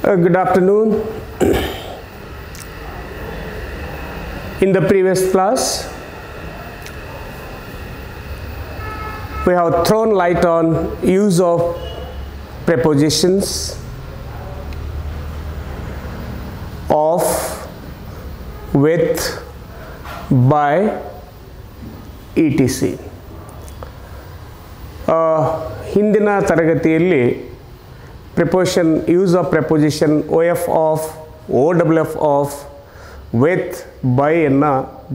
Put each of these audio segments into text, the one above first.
Uh, good afternoon. In the previous class, we have thrown light on use of prepositions of, with, by, etc. Uh, ಹಿಂದಿನ ತರಗತಿಯಲ್ಲಿ use preposition, use of preposition OF of, OWF of, with ಬೈಯನ್ನು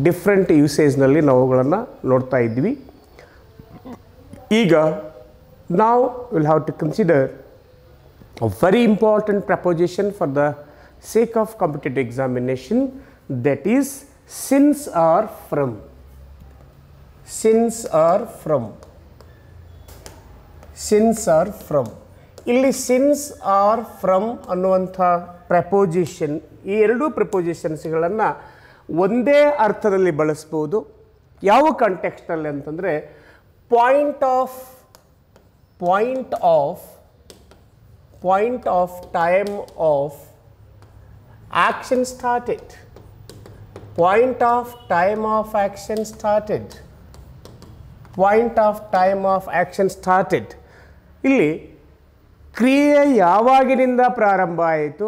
different ಯೂಸೇಜ್ನಲ್ಲಿ ನಾವುಗಳನ್ನು ನೋಡ್ತಾ ಇದ್ವಿ ಈಗ ನಾವು will have to consider a very important preposition for the sake of competitive examination that is since or from since or from since or from ಇಲ್ಲಿ since or from ಅನ್ನುವಂಥ preposition ಈ ಎರಡೂ ಪ್ರಪೋಸಿಷನ್ಸ್ಗಳನ್ನು ಒಂದೇ ಅರ್ಥದಲ್ಲಿ ಬಳಸ್ಬೋದು ಯಾವ ಕಾಂಟೆಕ್ಸ್ಟ್ನಲ್ಲಿ ಅಂತಂದರೆ point of point of point of time of action started point of time of action started point of time of action started ಇಲ್ಲಿ ಕ್ರಿಯೆ ಯಾವಾಗಿನಿಂದ ಪ್ರಾರಂಭ ಆಯಿತು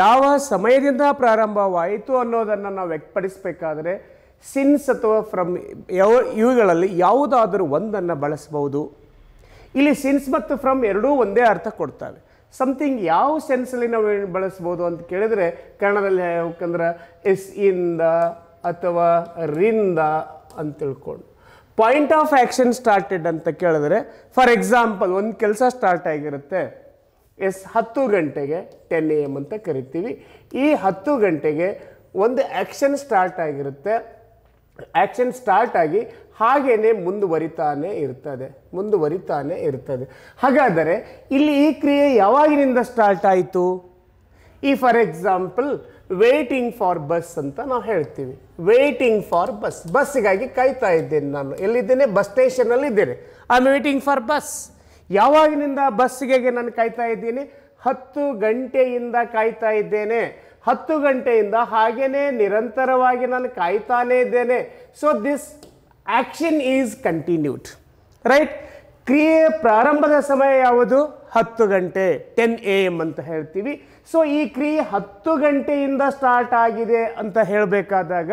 ಯಾವ ಸಮಯದಿಂದ ಪ್ರಾರಂಭವಾಯಿತು ಅನ್ನೋದನ್ನು ನಾವು ವ್ಯಕ್ತಪಡಿಸಬೇಕಾದ್ರೆ ಸಿನ್ಸ್ ಅಥವಾ ಫ್ರಮ್ ಯಾವ ಇವುಗಳಲ್ಲಿ ಯಾವುದಾದರೂ ಒಂದನ್ನು ಬಳಸಬಹುದು ಇಲ್ಲಿ ಸಿನ್ಸ್ ಮತ್ತು ಫ್ರಮ್ ಎರಡೂ ಒಂದೇ ಅರ್ಥ ಕೊಡ್ತವೆ ಸಮಥಿಂಗ್ ಯಾವ ಸೆನ್ಸಲ್ಲಿ ನಾವು ಬಳಸ್ಬೋದು ಅಂತ ಕೇಳಿದರೆ ಕನ್ನಡದಲ್ಲಿ ಯಾಕಂದ್ರೆ ಎಸ್ ಇಂದ ಅಥವಾ ರಿಂದ ಅಂತ ತಿಳ್ಕೊಂಡು ಪಾಯಿಂಟ್ ಆಫ್ ಆ್ಯಕ್ಷನ್ ಸ್ಟಾರ್ಟೆಡ್ ಅಂತ ಕೇಳಿದ್ರೆ ಫಾರ್ ಎಕ್ಸಾಂಪಲ್ ಒಂದು ಕೆಲಸ ಸ್ಟಾರ್ಟ್ ಆಗಿರುತ್ತೆ ಎಸ್ ಹತ್ತು ಗಂಟೆಗೆ ಟೆನ್ ಎ ಎಮ್ ಅಂತ ಕರಿತೀವಿ ಈ ಹತ್ತು ಗಂಟೆಗೆ ಒಂದು ಆ್ಯಕ್ಷನ್ ಸ್ಟಾರ್ಟ್ ಆಗಿರುತ್ತೆ ಆ್ಯಕ್ಷನ್ ಸ್ಟಾರ್ಟ್ ಆಗಿ ಹಾಗೇ ಮುಂದುವರಿತಾನೆ ಇರ್ತದೆ ಮುಂದುವರಿತಾನೆ ಇರ್ತದೆ ಹಾಗಾದರೆ ಇಲ್ಲಿ ಈ ಕ್ರಿಯೆ ಯಾವಾಗಿನಿಂದ ಸ್ಟಾರ್ಟ್ ಆಯಿತು ಈ for example waiting for bus ಅಂತ ನಾವು ಹೇಳ್ತೀವಿ ವೇಟಿಂಗ್ ಫಾರ್ ಬಸ್ ಬಸ್ಸಿಗಾಗಿ ಕಾಯ್ತಾ ಇದ್ದೇನೆ ನಾನು ಎಲ್ಲಿದ್ದೇನೆ ಬಸ್ ಸ್ಟೇಷನಲ್ಲಿ ಇದ್ದೇನೆ I am waiting for bus ಯಾವಾಗಿನಿಂದ ಬಸ್ಸಿಗೆ ನಾನು ಕಾಯ್ತಾ ಇದ್ದೀನಿ ಹತ್ತು ಗಂಟೆಯಿಂದ ಕಾಯ್ತಾ ಇದ್ದೇನೆ ಹತ್ತು ಗಂಟೆಯಿಂದ ಹಾಗೇನೆ ನಿರಂತರವಾಗಿ ನಾನು ಕಾಯ್ತಾನೇ ಇದ್ದೇನೆ so this action is continued right ಕ್ರಿಯೆ ಪ್ರಾರಂಭದ ಸಮಯ ಯಾವುದು ಹತ್ತು ಗಂಟೆ ಟೆನ್ ಎ ಎಮ್ ಅಂತ ಹೇಳ್ತೀವಿ ಸೊ ಈ ಕ್ರಿಯೆ ಹತ್ತು ಗಂಟೆಯಿಂದ ಸ್ಟಾರ್ಟ್ ಆಗಿದೆ ಅಂತ ಹೇಳಬೇಕಾದಾಗ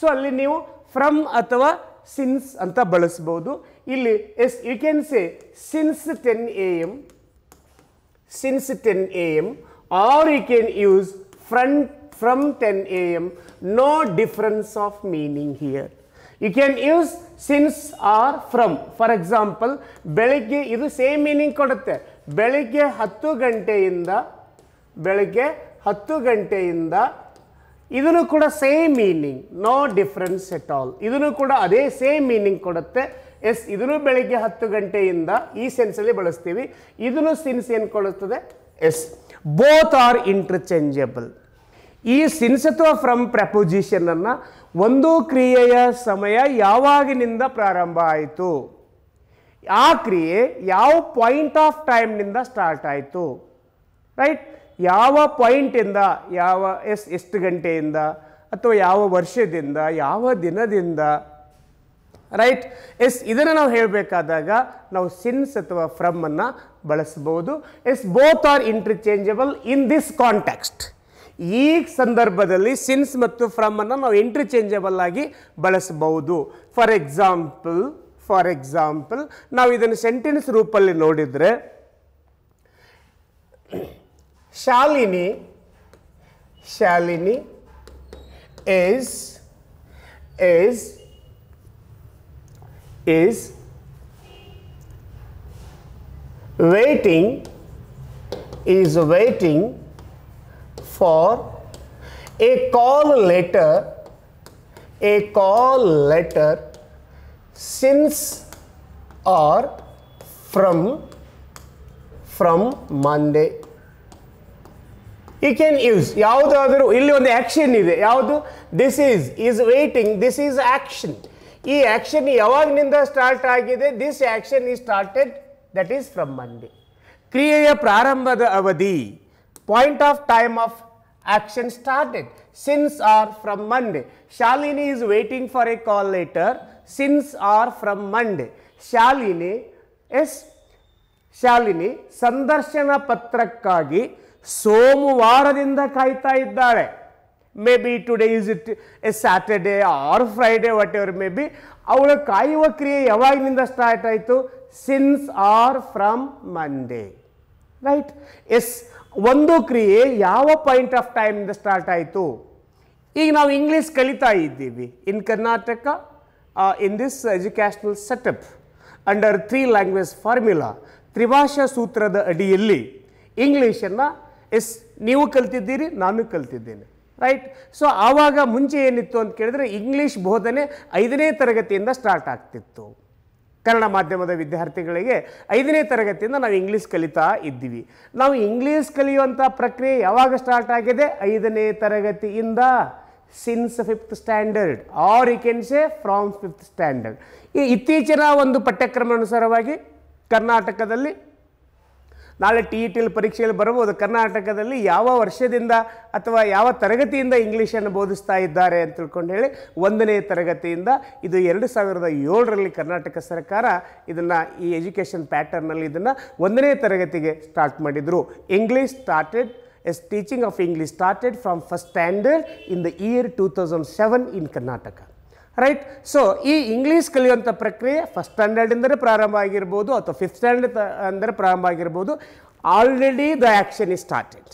ಸೊ ಅಲ್ಲಿ ನೀವು ಫ್ರಮ್ ಅಥವಾ ಸಿನ್ಸ್ ಅಂತ ಬಳಸ್ಬೋದು ಇಲ್ಲಿ yes you can say since ten A M since ten A M or you can use front from ten A M no difference of meaning here you can use since or from for example ಬೆಳಿಗ್ಗೆ ಇದು same meaning ಕೊಡುತ್ತೆ ಬೆಳಿಗ್ಗೆ ಹತ್ತು ಗಂಟೆಯಿಂದ ಬೆಳಗ್ಗೆ ಹತ್ತು ಗಂಟೆಯಿಂದ ಇದನ್ನು ಕೂಡ same meaning no difference at all ಇದನ್ನು ಕೂಡ ಅದೇ ಸೇಮ್ ಮೀನಿಂಗ್ ಕೊಡುತ್ತೆ ಎಸ್ ಇದನ್ನು ಬೆಳಗ್ಗೆ ಹತ್ತು ಗಂಟೆಯಿಂದ ಈ ಸೆನ್ಸಲ್ಲಿ ಬಳಸ್ತೀವಿ ಇದನ್ನು ಸಿನ್ಸ್ ಏನು ಕೊಡುತ್ತದೆ ಎಸ್ ಬೋತ್ ಆರ್ ಇಂಟರ್ಚೇಂಜಬಲ್ ಈ ಸಿನ್ಸ್ ಅಥವಾ ಫ್ರಮ್ ಪ್ರಪೊಸಿಷನನ್ನು ಒಂದು ಕ್ರಿಯೆಯ ಸಮಯ ಯಾವಾಗಿನಿಂದ ಪ್ರಾರಂಭ ಆಯಿತು ಆ ಕ್ರಿಯೆ ಯಾವ ಪಾಯಿಂಟ್ ಆಫ್ ಟೈಮ್ನಿಂದ ಸ್ಟಾರ್ಟ್ ಆಯಿತು ರೈಟ್ ಯಾವ ಪಾಯಿಂಟಿಂದ ಯಾವ ಎಸ್ ಎಷ್ಟು ಗಂಟೆಯಿಂದ ಅಥವಾ ಯಾವ ವರ್ಷದಿಂದ ಯಾವ ದಿನದಿಂದ ರೈಟ್ ಎಸ್ ಇದನ್ನು ನಾವು ಹೇಳಬೇಕಾದಾಗ ನಾವು ಸಿನ್ಸ್ ಅಥವಾ ಫ್ರಮ್ಮನ್ನು ಬಳಸಬಹುದು yes both are interchangeable in this context ಈ ಸಂದರ್ಭದಲ್ಲಿ ಸಿನ್ಸ್ ಮತ್ತು ಫ್ರಮ್ಮನ್ನು ನಾವು ಇಂಟರ್ಚೇಂಜಬಲ್ ಆಗಿ ಬಳಸಬಹುದು ಫಾರ್ ಎಕ್ಸಾಂಪಲ್ ಫಾರ್ ಎಕ್ಸಾಂಪಲ್ ನಾವು ಇದನ್ನು ಸೆಂಟೆನ್ಸ್ ರೂಪಲ್ಲಿ ನೋಡಿದರೆ Shalini, Shalini is, is, is waiting, is waiting for a call letter, a call letter since or from, from Monday you can use ಯಾವುದಾದರೂ ಇಲ್ಲಿ ಒಂದು ಆ್ಯಕ್ಷನ್ ಇದೆ ಯಾವುದು this is is waiting this is action ಈ action ಯಾವಾಗಿನಿಂದ start ಆಗಿದೆ this action is started that is from Monday ಕ್ರಿಯೆಯ ಪ್ರಾರಂಭದ ಅವಧಿ point of time of action started since or from Monday Shalini is waiting for a call letter since or from Monday Shalini yes Shalini ಸಂದರ್ಶನ ಪತ್ರಕ್ಕಾಗಿ ಸೋಮವಾರದಿಂದ ಕಾಯ್ತಾ ಇದ್ದಾಳೆ may be today is it A Saturday or Friday whatever may be ಅವಳು ಕಾಯುವ ಕ್ರಿಯೆ ಯಾವಾಗಿನಿಂದ start ಆಯಿತು since or from Monday right yes ಒಂದು ಕ್ರಿಯೆ ಯಾವ ಪಾಯಿಂಟ್ ಆಫ್ ಟೈಮಿಂದ ಸ್ಟಾರ್ಟ್ ಆಯಿತು ಈಗ ನಾವು ಇಂಗ್ಲೀಷ್ ಕಲಿತಾ ಇದ್ದೀವಿ in Karnataka in this educational setup under three language formula ತ್ರಿಭಾಷಾ ಸೂತ್ರದ ಅಡಿಯಲ್ಲಿ ಇಂಗ್ಲೀಷನ್ನು ಎಸ್ ನೀವು ಕಲ್ತಿದ್ದೀರಿ ನಾನು ಕಲ್ತಿದ್ದೇನೆ ರೈಟ್ ಸೊ ಆವಾಗ ಮುಂಚೆ ಏನಿತ್ತು ಅಂತ ಕೇಳಿದರೆ ಇಂಗ್ಲೀಷ್ ಬೋಧನೆ ಐದನೇ ತರಗತಿಯಿಂದ ಸ್ಟಾರ್ಟ್ ಆಗ್ತಿತ್ತು ಕನ್ನಡ ಮಾಧ್ಯಮದ ವಿದ್ಯಾರ್ಥಿಗಳಿಗೆ ಐದನೇ ತರಗತಿಯಿಂದ ನಾವು ಇಂಗ್ಲೀಷ್ ಕಲಿತಾ ಇದ್ದೀವಿ ನಾವು ಇಂಗ್ಲೀಷ್ ಕಲಿಯುವಂಥ ಪ್ರಕ್ರಿಯೆ ಯಾವಾಗ ಸ್ಟಾರ್ಟ್ ಆಗಿದೆ ಐದನೇ ತರಗತಿಯಿಂದ since fifth standard or you can say from fifth standard ಈ ಇತ್ತೀಚಿನ ಒಂದು ಪಠ್ಯಕ್ರಮ ಅನುಸಾರವಾಗಿ ಕರ್ನಾಟಕದಲ್ಲಿ ನಾಳೆ ಟಿ ಇ ಟಿಲಿ ಪರೀಕ್ಷೆಯಲ್ಲಿ ಬರ್ಬೋದು ಕರ್ನಾಟಕದಲ್ಲಿ ಯಾವ ವರ್ಷದಿಂದ ಅಥವಾ ಯಾವ ತರಗತಿಯಿಂದ ಇಂಗ್ಲೀಷನ್ನು ಬೋಧಿಸ್ತಾ ಇದ್ದಾರೆ ಅಂತ ತಿಳ್ಕೊಂಡು ಹೇಳಿ ಒಂದನೇ ತರಗತಿಯಿಂದ ಇದು ಎರಡು ಸಾವಿರದ ಏಳರಲ್ಲಿ ಕರ್ನಾಟಕ ಸರ್ಕಾರ ಇದನ್ನು ಈ ಎಜುಕೇಷನ್ ಪ್ಯಾಟರ್ನಲ್ಲಿ ಇದನ್ನು ಒಂದನೇ ತರಗತಿಗೆ ಸ್ಟಾರ್ಟ್ ಮಾಡಿದರು English started yes teaching of English started from first standard in the year two thousand seven in Karnataka right so ಈ ಇಂಗ್ಲೀಷ್ ಕಲಿಯುವಂಥ ಪ್ರಕ್ರಿಯೆ ಫಸ್ಟ್ ಸ್ಟ್ಯಾಂಡರ್ಡ್ ಸ್ಟ್ಯಾಂಡರ್ಡಿಂದಲೇ ಪ್ರಾರಂಭ ಆಗಿರ್ಬೋದು ಅಥವಾ ಫಿಫ್ತ್ ಸ್ಟ್ಯಾಂಡರ್ಡ್ ಅಂದರೆ ಪ್ರಾರಂಭ ಆಗಿರ್ಬೋದು already the action is started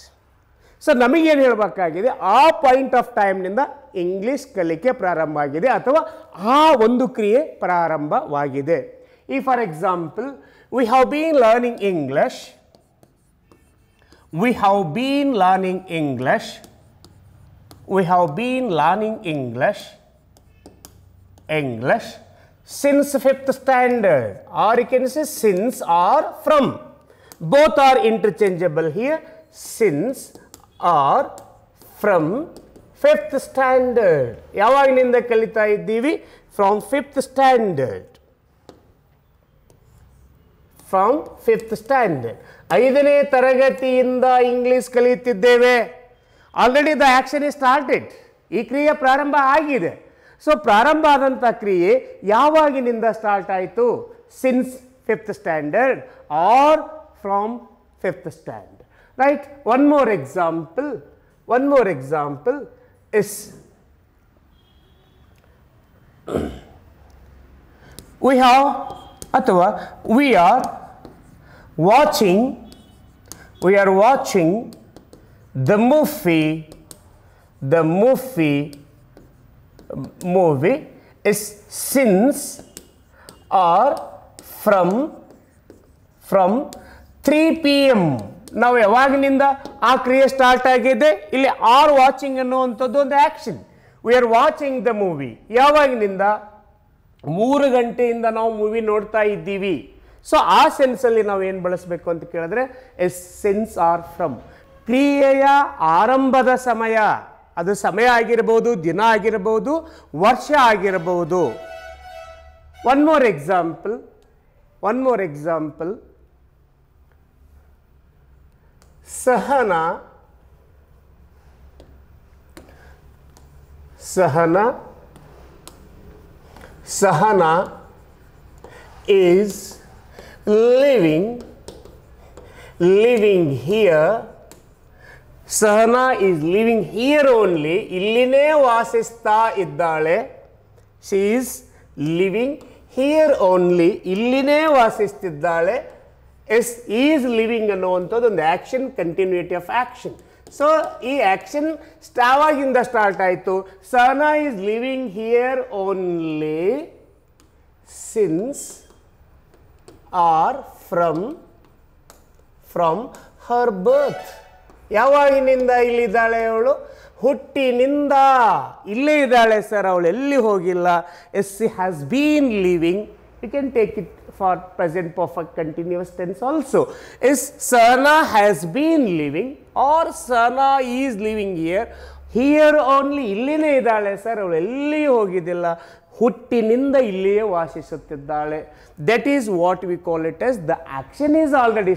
so ನಮಗೇನು ಹೇಳಬೇಕಾಗಿದೆ ಆ ಪಾಯಿಂಟ್ ಆಫ್ ಟೈಮ್ನಿಂದ ಇಂಗ್ಲೀಷ್ ಕಲಿಕೆ ಪ್ರಾರಂಭ ಆಗಿದೆ ಅಥವಾ ಆ ಒಂದು ಕ್ರಿಯೆ ಪ್ರಾರಂಭವಾಗಿದೆ ಈ for example we have been learning English we have been learning English we have been learning English English since fifth standard or you can say since or from both are interchangeable here since or from fifth standard yavaginda kalita idivi from fifth standard from fifth standard aidane taragati inda english kalitiddeve already the action is started ee kriya prarambha aagide so प्रारंभादंत क्रिया ಯಾವಾಗಿನಿಂದ start ಆಯಿತು since 5th standard or from 5th stand right 1 more example 1 more example is we are ಅಥವಾ we are watching we are watching the movie the movie movie is since or from from 3 P M ನಾವು ಯಾವಾಗಿನಿಂದ ಆ ಕ್ರಿಯೆ start ಆಗಿದೆ ಇಲ್ಲಿ R watching ಅನ್ನುವಂಥದ್ದು ಒಂದು action we are watching the movie ಯಾವಾಗಿನಿಂದ ಮೂರು ಗಂಟೆಯಿಂದ ನಾವು ಮೂವಿ ನೋಡ್ತಾ ಇದ್ದೀವಿ ಸೊ ಆ ಸೆನ್ಸಲ್ಲಿ ನಾವು ಏನು ಬಳಸಬೇಕು ಅಂತ ಕೇಳಿದ್ರೆ ಎಸ್ ಸೆನ್ಸ್ ಆರ್ ಫ್ರಮ್ ಕ್ರಿಯೆಯ ಆರಂಭದ ಸಮಯ अब समय आगेबू दिन आगेबू वर्ष आगेबू one more example one more example Sana Sana Sana is living living here Sana is living here only. Illine vasista iddale. She is living here only. Illine vasistiddale. Is, is living alone? Then the action continuity of action. So, e action stava in the start aitu. Sahana is living here only since or from from her birth ಯಾವಾಗಿನಿಂದ ಇಲ್ಲಿದ್ದಾಳೆ ಅವಳು ಹುಟ್ಟಿನಿಂದ ಇಲ್ಲೇ ಇದ್ದಾಳೆ sir ಅವಳು ಎಲ್ಲಿ ಹೋಗಿಲ್ಲ yes she has been living you can take it for present perfect continuous tense also yes Sana has been living or Sana is living year here only ಇಲ್ಲಿನೇ ಇದ್ದಾಳೆ ಸರ್ ಅವಳು ಎಲ್ಲಿ ಹೋಗಿದ್ದಿಲ್ಲ ಹುಟ್ಟಿನಿಂದ ಇಲ್ಲಿಯೇ ವಾಸಿಸುತ್ತಿದ್ದಾಳೆ that is what we call it yes the action is already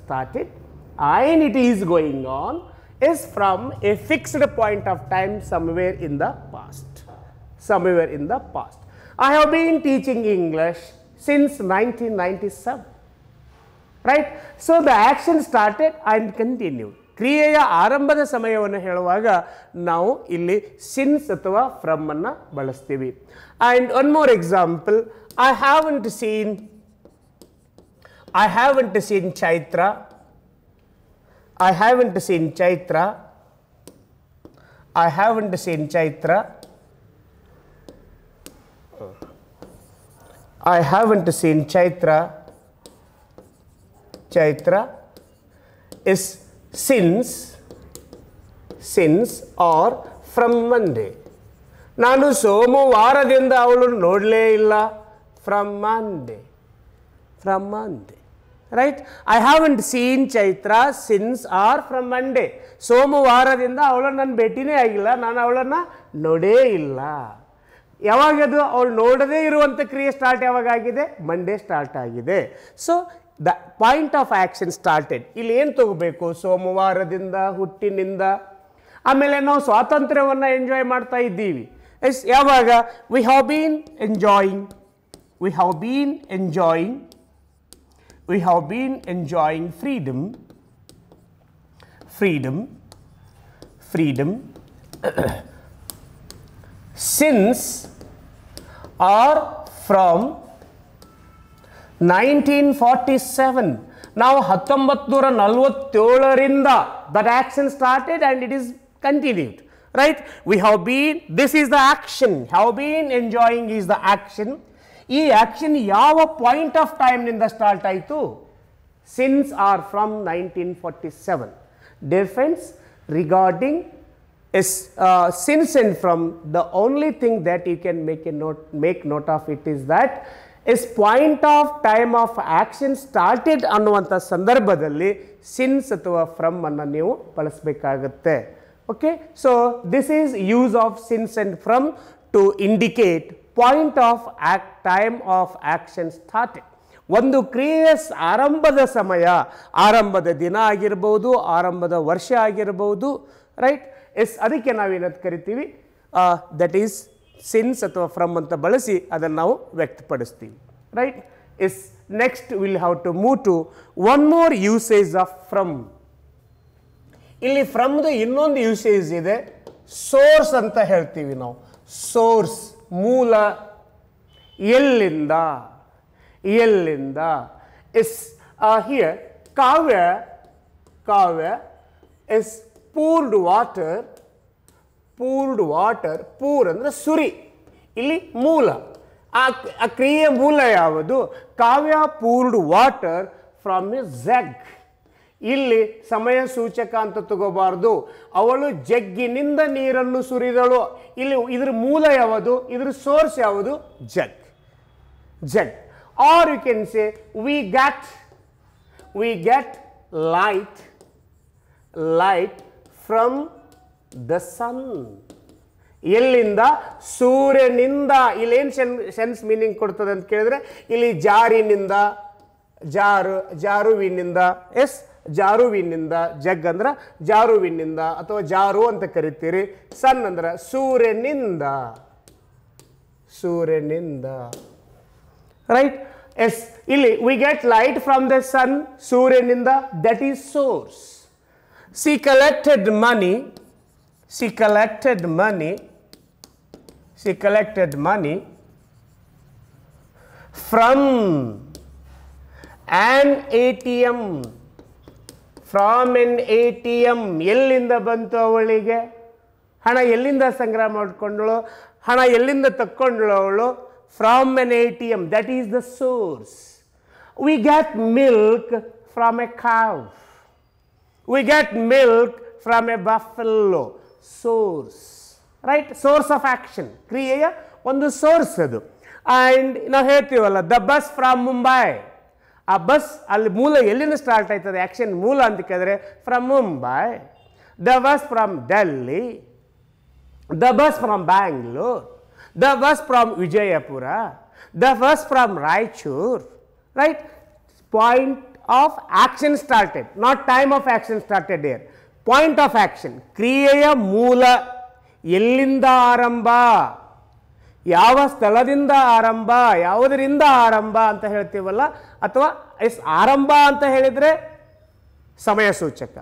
started and it is going on is from a fixed point of time somewhere in the past. Somewhere in the past. I have been teaching English since 1997, right. So, the action started and continued. ಕ್ರಿಯೆಯ ಆರಂಭದ ಸಮಯವನ್ನು now ನಾವು since since ಅಥವಾ from And one more example: I haven't seen. I haven't seen Chaitra. I haven't seen Chaitra. I haven't seen Chaitra. I haven't seen Chaitra. Chaitra is since, since or from Monday. somu ಸೋಮವಾರದಿಂದ ಅವಳು nodle illa from Monday. From Monday. Right I haven't seen Chaitra since or from Monday ಸೋಮವಾರದಿಂದ ಅವಳನ್ನು ನನ್ನ ಭೇಟಿನೇ ಆಗಿಲ್ಲ ನಾನು ಅವಳನ್ನು ನೋಡೇ ಇಲ್ಲ ಯಾವಾಗದು ಅವಳು ನೋಡದೇ ಇರುವಂಥ ಕ್ರಿಯೆ ಸ್ಟಾರ್ಟ್ ಯಾವಾಗ ಆಗಿದೆ ಮಂಡೇ ಸ್ಟಾರ್ಟ್ ಆಗಿದೆ so the point of action started ಇಲ್ಲಿ ಏನು ತಗೋಬೇಕು ಸೋಮವಾರದಿಂದ ಹುಟ್ಟಿನಿಂದ ಆಮೇಲೆ ನಾವು ಸ್ವಾತಂತ್ರ್ಯವನ್ನು ಎಂಜಾಯ್ ಮಾಡ್ತಾ ಇದ್ದೀವಿ ಎಸ್ ಯಾವಾಗ we have been enjoying we have been enjoying we have been enjoying freedom, freedom, freedom since or from 1947. Now, 1947ರಿಂದ that action started and it is continued, right? We have been, this is the action, have been enjoying is the action ಈ action ಯಾವ point of ಟೈಮ್ನಿಂದ start ಆಯಿತು since or from nineteen forty seven dear friends regarding yes since and from the only thing that you can make a note make note of it is that yes point of time of action started ಅನ್ನುವಂಥ ಸಂದರ್ಭದಲ್ಲಿ since ಅಥವಾ from ಅನ್ನು ನೀವು ಬಳಸಬೇಕಾಗತ್ತೆ okay so this is use of since and from to indicate point of act time of action started ಒಂದು ಕ್ರಿಯೆಸ್ ಆರಂಭದ ಸಮಯ ಆರಂಭದ ದಿನ ಆಗಿರ್ಬೋದು ಆರಂಭದ ವರ್ಷ ಆಗಿರ್ಬೋದು ರೈಟ್ ಎಸ್ ಅದಕ್ಕೆ ನಾವು ಏನಂತ ಕರಿತೀವಿ ದಟ್ ಈಸ್ ಸಿನ್ಸ್ ಅಥವಾ ಫ್ರಮ್ ಅಂತ ಬಳಸಿ ಅದನ್ನು ನಾವು ವ್ಯಕ್ತಪಡಿಸ್ತೀವಿ right yes next will have to move to one more usage of from ಇಲ್ಲಿ ಫ್ರಮ್ದು ಇನ್ನೊಂದು ಯೂಸೇಜ್ ಇದೆ ಸೋರ್ಸ್ ಅಂತ ಹೇಳ್ತೀವಿ ನಾವು ಸೋರ್ಸ್ ಮೂಲ ಎಲ್ಲಿಂದ ಎಲ್ಲಿಂದ is here Kavya Kavya is poured water poured water pour ಅಂದರೆ ಸುರಿ ಇಲ್ಲಿ ಮೂಲ ಆ ಆ ಕ್ರಿಯೆಯ ಮೂಲ ಯಾವುದು Kavya poured water from a jug ಇಲ್ಲಿ ಸಮಯ ಸೂಚಕ ಅಂತ ತಗೋಬಾರ್ದು ಅವಳು ಜಗ್ಗಿನಿಂದ ನೀರನ್ನು ಸುರಿದಳು ಇಲ್ಲಿ ಇದ್ರ ಮೂಲ ಯಾವುದು ಇದ್ರ ಸೋರ್ಸ್ ಯಾವುದು jug jug or you can say we got we got light light from the sun ಎಲ್ಲಿಂದ ಸೂರ್ಯನಿಂದ ಏನು ಸೆನ್ ಸೆನ್ಸ್ ಮೀನಿಂಗ್ ಕೊಡ್ತದೆ ಅಂತ ಕೇಳಿದ್ರೆ ಇಲ್ಲಿ ಜಾರಿನಿಂದ ಜಾರು ಜಾರುವಿನಿಂದ ಎಸ್ ಜಾರುವಿನಿಂದ ಜಗ್ ಅಂದ್ರೆ ಜಾರುವಿನಿಂದ ಅಥವಾ ಜಾರು ಅಂತ ಕರಿತೀರಿ ಸನ್ ಅಂದ್ರೆ ಸೂರ್ಯನಿಂದ ಸೂರ್ಯನಿಂದ ರೈಟ್ ಎಸ್ ಇಲ್ಲಿ we get light from the sun ಸೂರ್ಯನಿಂದ that is source she collected money she collected money she collected money from A T M from an A T M ಎಲ್ಲಿಂದ ಬಂತು ಅವಳಿಗೆ ಹಣ ಎಲ್ಲಿಂದ ಸಂಗ್ರಹ ಮಾಡಿಕೊಂಡಳು ಹಣ ಎಲ್ಲಿಂದ ತಕ್ಕೊಂಡಳು ಅವಳು from an A T M that is the source we got milk from a cow we got milk from a buffalo source right source of action ಕ್ರಿಯೆಯ ಒಂದು ಸೋರ್ಸ್ ಅದು ಆ್ಯಂಡ್ ನಾವು ಹೇಳ್ತೀವಲ್ಲ ದ ಬಸ್ ಫ್ರಾಮ್ ಮುಂಬೈ ಆ bus ಅಲ್ಲಿ ಮೂಲ ಎಲ್ಲಿಂದ start ಆಯ್ತದೆ ಆ್ಯಕ್ಷನ್ ಮೂಲ ಅಂತ ಕೇಳಿದ್ರೆ from Mumbai the bus from Delhi the bus from Bangalore the bus from Vijayapura the bus from Raichur right point of action started not time of action started year point of action ಕ್ರಿಯೆಯ ಮೂಲ ಎಲ್ಲಿಂದ ಆರಂಭ ಯಾವ ಸ್ಥಳದಿಂದ ಆರಂಭ ಯಾವುದರಿಂದ ಆರಂಭ ಅಂತ ಹೇಳ್ತೀವಲ್ಲ ಅಥವಾ ಎಸ್ ಆರಂಭ ಅಂತ ಹೇಳಿದರೆ ಸಮಯ ಸೂಚಕ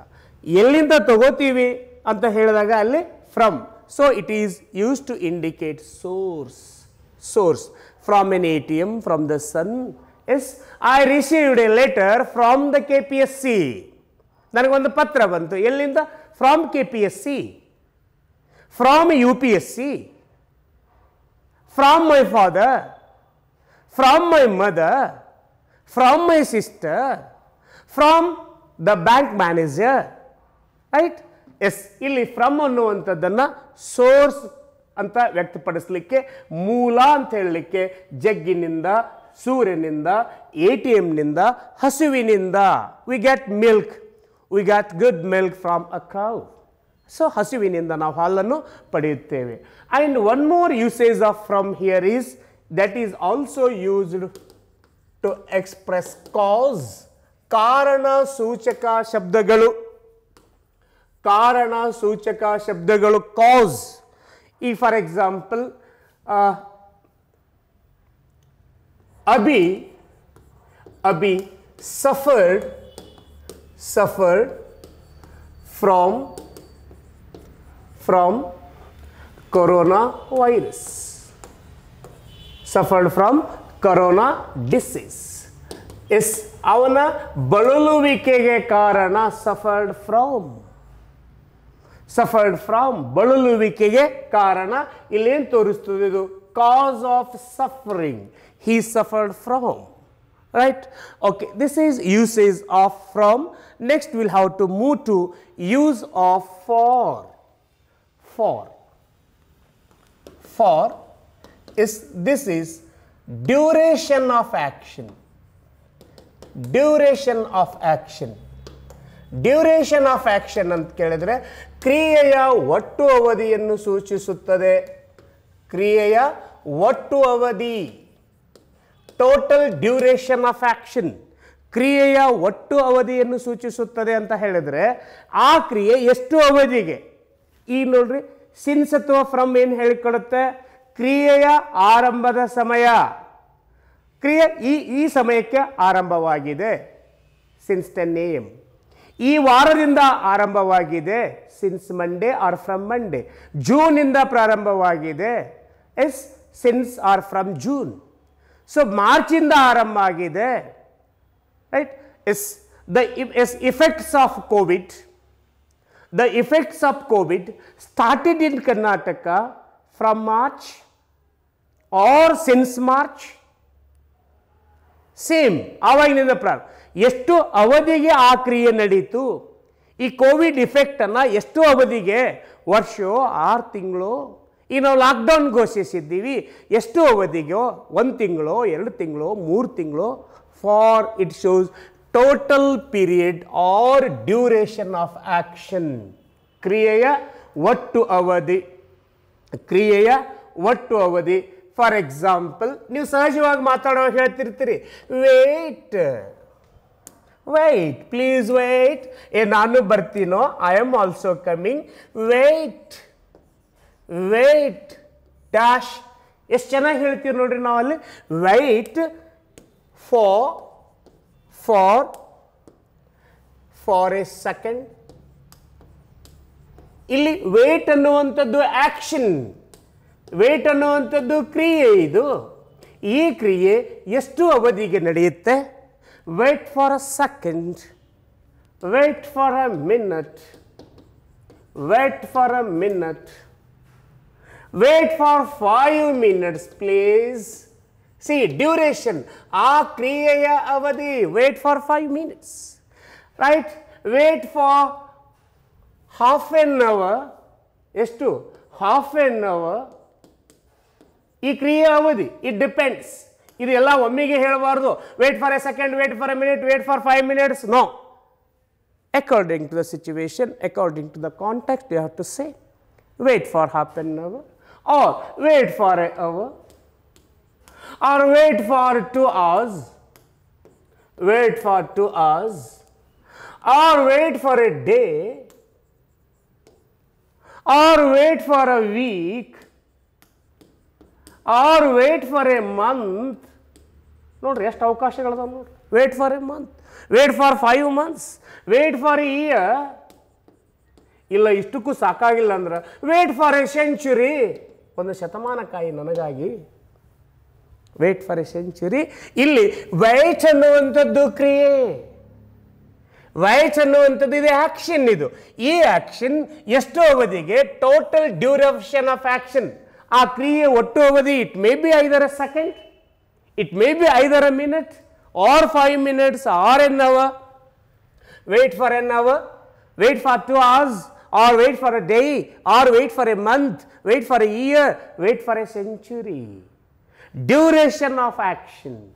ಎಲ್ಲಿಂದ ತಗೋತೀವಿ ಅಂತ ಹೇಳಿದಾಗ ಅಲ್ಲಿ from so it is use to indicate source source from an A T M from the sun yes I received a letter from the K P S C ನನಗೊಂದು ಪತ್ರ ಬಂತು ಎಲ್ಲಿಂದ from K P S C from U P S C from my father from my mother from my sister from the bank manager right yes ಇಲ್ಲಿ from ಅನ್ನುವಂಥದ್ದನ್ನು source ಅಂತ ವ್ಯಕ್ತಪಡಿಸಲಿಕ್ಕೆ ಮೂಲ ಅಂತ ಹೇಳಲಿಕ್ಕೆ ಜಗ್ಗಿನಿಂದ ಸೂರ್ಯನಿಂದ ಎ ಟಿ ಎಮ್ನಿಂದ ಹಸುವಿನಿಂದ we get milk we got good milk from a cow so हसिवी ना हालू पड़ते हैं and one more usage of from here is that is also use to express cause कारण सूचक शब्द कारण सूचक शब्द काज फॉर एग्जांपल अभी अभी suffered suffered from from coronavirus. Suffered from corona disease. Is avana balulu vikege karana suffered from? Suffered from balulu vikege karana ilen torustudu cause of suffering. He suffered from. Right? Okay, this is usage of from. Next, we'll have to move to use of for. For for is this is duration of action. Duration of action duration of action ಅಂತ ಕೇಳಿದರೆ ಕ್ರಿಯೆಯ ಒಟ್ಟು ಅವಧಿಯನ್ನು ಸೂಚಿಸುತ್ತದೆ ಕ್ರಿಯೆಯ ಒಟ್ಟು ಅವಧಿ total duration of action ಕ್ರಿಯೆಯ ಒಟ್ಟು ಅವಧಿಯನ್ನು ಸೂಚಿಸುತ್ತದೆ ಅಂತ ಹೇಳಿದರೆ ಆ ಕ್ರಿಯೆ ಎಷ್ಟು ಅವಧಿಗೆ ಈ ನೋಡ್ರಿ ಅಥವಾ ಫ್ರಮ್ ಏನು ಹೇಳಿಕೊಡುತ್ತೆ ಕ್ರಿಯೆಯ ಆರಂಭದ ಸಮಯ ಕ್ರಿಯೆ ಈ ಈ ಸಮಯಕ್ಕೆ ಆರಂಭವಾಗಿದೆ ಸಿನ್ಸ್ ದ ನೇಮ್ ಈ ವಾರದಿಂದ ಆರಂಭವಾಗಿದೆ since Monday or from Monday ಜೂನಿಂದ ಪ್ರಾರಂಭವಾಗಿದೆ yes since or from June so ಮಾರ್ಚಿಂದ ಆರಂಭ ಆಗಿದೆ right S the yes effects of Covid the effects of COVID started in Karnataka from March or since March. Same ಆವಾಗಿನಿಂದ ಪ್ರಾರಂಭ ಎಷ್ಟು ಅವಧಿಗೆ ಆ ಕ್ರಿಯೆ ನಡೀತು ಈ ಕೋವಿಡ್ ಇಫೆಕ್ಟನ್ನು ಎಷ್ಟು ಅವಧಿಗೆ ವರ್ಷ ಆರು ತಿಂಗಳು ಈ ನಾವು ಲಾಕ್ ಡೌನ್ ಘೋಷಿಸಿದ್ದೀವಿ ಎಷ್ಟು ಅವಧಿಗೋ ಒಂದು ತಿಂಗಳು ಎರಡು ತಿಂಗಳು ಮೂರು ತಿಂಗಳು for it shows total period or duration of action ಕ್ರಿಯೆಯ ಒಟ್ಟು ಅವಧಿ ಕ್ರಿಯೆಯ ಒಟ್ಟು ಅವಧಿ ಫಾರ್ एग्जांपल ನೀವು ಸಹಜವಾಗಿ ಮಾತಾಡೋ ಹೇಳ್ತಿರ್ತೀರಿ ವೆಟ್ ವೆಟ್ please wait ಎ ನಾನು ಬರ್ತೀನೋ I am also coming wait wait dash yes ಜಮ ಹೇಳ್ತಿರ್ ನೋಡಿ ನಾವು ಅಲ್ಲಿ wait for for for a second ಇಲ್ಲಿ ವೇಟ್ ಅನ್ನುವಂಥದ್ದು ಆಕ್ಷನ್ ವೇಟ್ ಅನ್ನುವಂಥದ್ದು ಕ್ರಿಯೆ ಇದು ಈ ಕ್ರಿಯೆ ಎಷ್ಟು ಅವಧಿಗೆ ನಡೆಯುತ್ತೆ wait for a second wait for a minute wait for a minute wait for five minutes please See, duration, akriyaya avadi, wait for 5 minutes, right? Wait for half an hour, yes to half an hour, ee kriya avadi, it depends. Idi yalla ummige helvardu, wait for a second, wait for a minute, wait for 5 minutes, no. According to the situation, according to the context, you have to say, wait for half an hour or wait for an hour. Or wait for 2 hours, wait for 2 hours or wait for a day or wait for a week or wait for a month ನೋಡ್ರಿ ಎಷ್ಟು ಅವಕಾಶಗಳದಾವೆ ನೋಡ್ರಿ wait for a month wait for five months wait for a year ಇಲ್ಲ ಇಷ್ಟಕ್ಕೂ ಸಾಕಾಗಿಲ್ಲ ಅಂದ್ರೆ wait for a century ಒಂದು ಶತಮಾನ ಕಾಯಿ ನನಗಾಗಿ ವೇಟ್ ಫಾರ್ ಎ ಸೆಂಚುರಿ ಇಲ್ಲಿ ವೈಟ್ ಅನ್ನುವಂಥದ್ದು ಕ್ರಿಯೆ ವಯಚ್ ಅನ್ನುವಂಥದ್ದು ಇದೆ ಆಕ್ಷನ್ ಇದು ಈ ಆಕ್ಷನ್ ಎಷ್ಟು ಅವಧಿಗೆ ಟೋಟಲ್ ಡ್ಯೂರೇಷನ್ ಆಫ್ ಆಕ್ಷನ್ ಆ ಕ್ರಿಯೆ ಒಟ್ಟು ಅವಧಿ it may be either second it may be either minute or five minutes or an hour wait for an hour wait for two hours or wait for a day or wait for a month wait for a year wait for a century duration of action,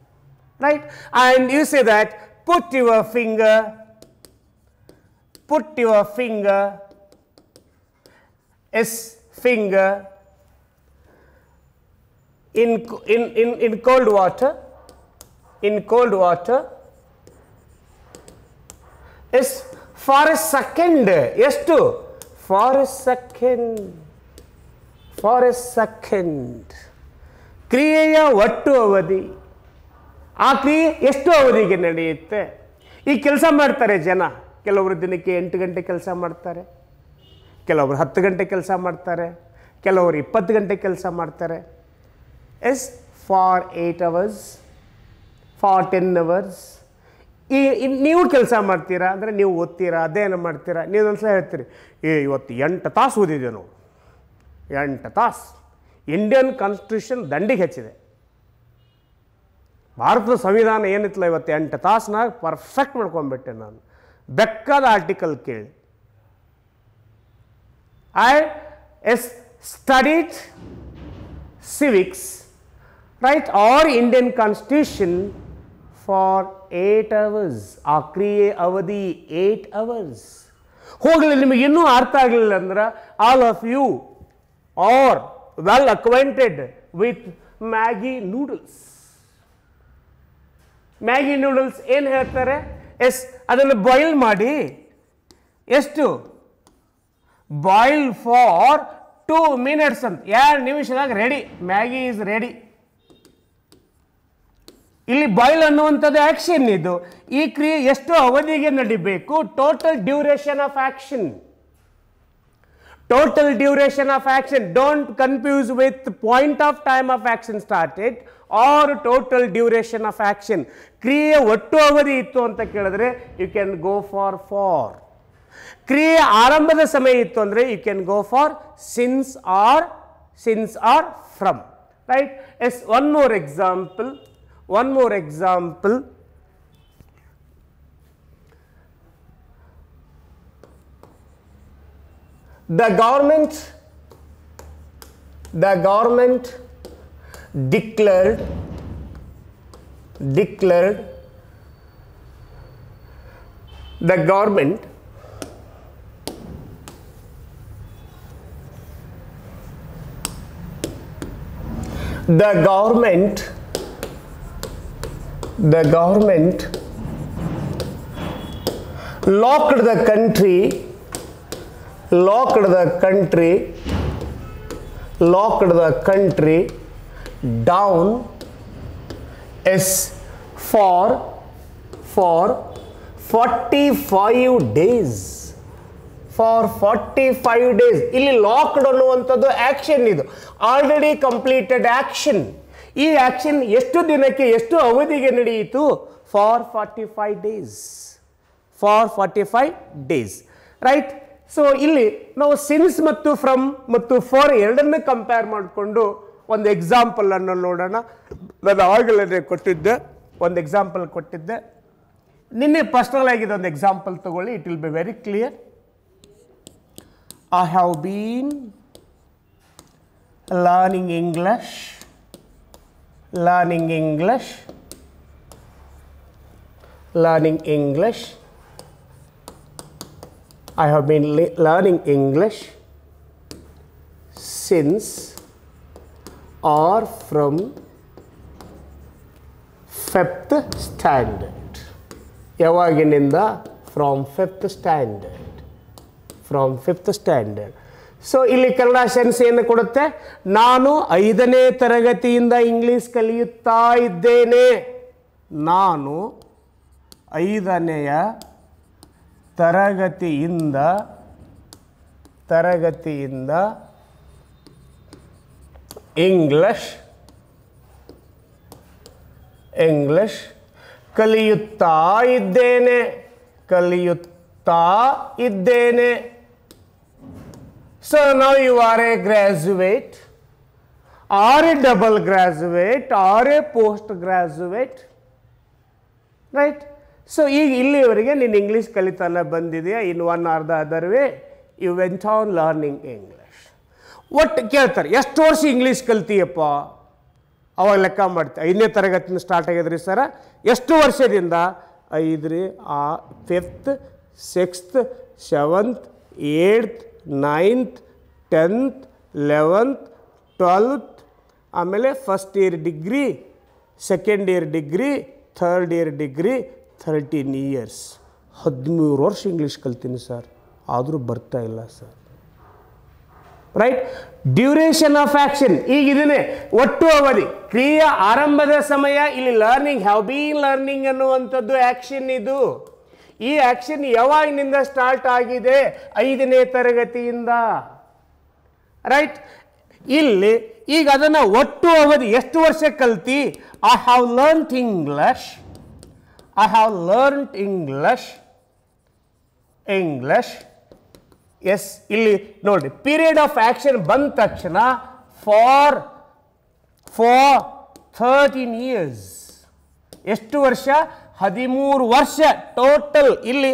right? And you say that put your finger, put your finger, S finger in, in, in, in cold water, in cold water is for a second, yes to, for a second, for a second. ಕ್ರಿಯೆಯ ಒಟ್ಟು ಅವಧಿ ಆ ಕ್ರಿಯೆ ಎಷ್ಟು ಅವಧಿಗೆ ನಡೆಯುತ್ತೆ ಈ ಕೆಲಸ ಮಾಡ್ತಾರೆ ಜನ ಕೆಲವರು ದಿನಕ್ಕೆ ಎಂಟು ಗಂಟೆ ಕೆಲಸ ಮಾಡ್ತಾರೆ ಕೆಲವರು ಹತ್ತು ಗಂಟೆ ಕೆಲಸ ಮಾಡ್ತಾರೆ ಕೆಲವರು ಇಪ್ಪತ್ತು ಗಂಟೆ ಕೆಲಸ ಮಾಡ್ತಾರೆ yes for eight hours for ten hours ಈ ನೀವು ಕೆಲಸ ಮಾಡ್ತೀರಾ ಅಂದರೆ ನೀವು ಓದ್ತೀರಾ ಅಧ್ಯಯನ ಮಾಡ್ತೀರಾ ನೀವು ಸಲ ಹೇಳ್ತೀರಿ ಏ ಇವತ್ತು ಎಂಟು ತಾಸು ಓದಿದ್ದೆ ನಾವು ಎಂಟು ತಾಸು ಇಂಡಿಯನ್ ಕಾನ್ಸ್ಟಿಟ್ಯೂಷನ್ ದಂಡಿಗೆ ಹೆಚ್ಚಿದೆ ಭಾರತದ ಸಂವಿಧಾನ ಏನಿತ್ತಲ್ಲ ಇವತ್ತು ಎಂಟು ತಾಸನಾಗ ಪರ್ಫೆಕ್ಟ್ ಮಾಡ್ಕೊಂಡ್ಬಿಟ್ಟೆ ನಾನು ಬೆಕ್ಕಾದ ಆರ್ಟಿಕಲ್ ಕೇಳಿ ಐ ಎಸ್ studied civics right or Indian constitution for eight hours ಆ ಕ್ರಿಯೆ ಅವಧಿ ಏಟ್ ಅವರ್ಸ್ ಹೋಗಲಿ ನಿಮಗೆ ಇನ್ನೂ ಅರ್ಥ ಆಗಲಿಲ್ಲ ಅಂದ್ರೆ all of you are well acquainted with Maggi noodles Maggi noodles ಏನು ಹೇಳ್ತಾರೆ ಎಸ್ ಅದನ್ನು ಬಾಯ್ಲ್ ಮಾಡಿ ಎಷ್ಟು ಬಾಯ್ಲ್ ಫಾರ್ ಟೂ ಮಿನಿಟ್ಸ್ ಅಂತ ಎರಡು ನಿಮಿಷದಾಗ ರೆಡಿ ಮ್ಯಾಗಿ ಈಸ್ ರೆಡಿ ಇಲ್ಲಿ ಬಾಯ್ಲ್ ಅನ್ನುವಂಥದ್ದು ಆ್ಯಕ್ಷನ್ ಇದು ಈ ಕ್ರಿಯೆ ಎಷ್ಟು ಅವಧಿಗೆ ನಡಿಬೇಕು total duration of action total duration of action don't confuse with point of time of action started or total duration of action kriya ottu avadi on anta kelidre you can go for for kriya aarambha It on andre you can go for since or since or from right yes one more example one more example the government the government declared declared the government the government the government locked the country locked the country locked the country down yes for for forty five days for forty five days ಇಲ್ಲಿ locked ಅನ್ನುವಂಥದ್ದು action ಇದು already completed action ಈ action ಎಷ್ಟು ದಿನಕ್ಕೆ ಎಷ್ಟು ಅವಧಿಗೆ ನಡೆಯಿತು for forty five days for forty five days right so ಇಲ್ಲಿ ನಾವು ಸಿನ್ಸ್ ಮತ್ತು ಫ್ರಮ್ ಮತ್ತು ಫಾರ್ ಎರಡನ್ನು ಕಂಪೇರ್ ಮಾಡಿಕೊಂಡು ಒಂದು ಎಕ್ಸಾಂಪಲನ್ನು ನೋಡೋಣ ನಾನು ಆಗಲೇ ಕೊಟ್ಟಿದ್ದೆ ಒಂದು ಎಕ್ಸಾಂಪಲ್ ಕೊಟ್ಟಿದ್ದೆ ನಿನ್ನೆ ಪರ್ಸ್ನಲ್ ಆಗಿದೆ ಒಂದು ಎಕ್ಸಾಂಪಲ್ ತಗೊಳ್ಳಿ it will be very clear I have been learning English learning English learning English I have been le learning English since or from fifth standard. ಯಾವಾಗಿನಿಂದ from fifth standard from fifth standard so ಇಲ್ಲಿ Kannada sense ಏನು ಕೊಡುತ್ತೆ ನಾನು ಐದನೇ ತರಗತಿಯಿಂದ English ಕಲಿಯುತ್ತಾ ಇದ್ದೇನೆ ನಾನು ಐದನೆಯ ತರಗತಿಯಿಂದ ತರಗತಿಯಿಂದ ಇಂಗ್ಲಷ್ ಇಂಗ್ಲಷ್ ಕಲಿಯುತ್ತಾ ಇದ್ದೇನೆ ಕಲಿಯುತ್ತಾ ಇದ್ದೇನೆ ಸೊ ನಾವು you are a graduate or a double graduate or a post graduate right so ಈಗ ಇಲ್ಲಿವರೆಗೆ ನೀನು ಇಂಗ್ಲೀಷ್ ಕಲಿತಾನೆ ಬಂದಿದೆಯಾ in one or the other way you went on learning English ಒಟ್ಟು ಕೇಳ್ತಾರೆ ಎಷ್ಟು ವರ್ಷ ಇಂಗ್ಲೀಷ್ ಕಲ್ತೀಯಪ್ಪ ಅವಾಗ ಲೆಕ್ಕ ಮಾಡ್ತೀವಿ ಐದನೇ ತರಗತಿನ ಸ್ಟಾರ್ಟ್ ಆಗಿದ್ರಿ ಸರ ಎಷ್ಟು ವರ್ಷದಿಂದ ಐದ್ರಿ ಆ fifth sixth seventh eighth ninth tenth eleventh twelfth ಆಮೇಲೆ first year degree second year degree third year degree thirteen years ಹದಿಮೂರು ವರ್ಷ ಇಂಗ್ಲೀಷ್ ಕಲ್ತೀನಿ ಸರ್ ಆದರೂ ಬರ್ತಾ ಇಲ್ಲ sir right duration of action ಈಗ ಇದನ್ನೇ ಒಟ್ಟು ಅವಧಿ ಕ್ರಿಯೆ ಆರಂಭದ ಸಮಯ ಇಲ್ಲಿ ಲರ್ನಿಂಗ್ ಹ್ಯಾವ್ ಬೀನ್ ಲರ್ನಿಂಗ್ ಅನ್ನುವಂಥದ್ದು ಆ್ಯಕ್ಷನ್ ಇದು ಈ ಆ್ಯಕ್ಷನ್ ಯಾವಾಗಿನಿಂದ ಸ್ಟಾರ್ಟ್ ಆಗಿದೆ ಐದನೇ ತರಗತಿಯಿಂದ ರೈಟ್ ಇಲ್ಲಿ ಈಗ ಅದನ್ನು ಒಟ್ಟು ಅವಧಿ ಎಷ್ಟು ವರ್ಷ ಕಲ್ತಿ I have learn English I have learnt English, English, yes ಇಲ್ಲಿ ನೋಡಿ ಪೀರಿಯಡ್ ಆಫ್ ಆ್ಯಕ್ಷನ್ ಬಂದ ತಕ್ಷಣ ಫಾರ್ ಫಾರ್ ಥರ್ಟೀನ್ ಇಯರ್ಸ್ ಎಷ್ಟು ವರ್ಷ ಹದಿಮೂರು ವರ್ಷ ಟೋಟಲ್ ಇಲ್ಲಿ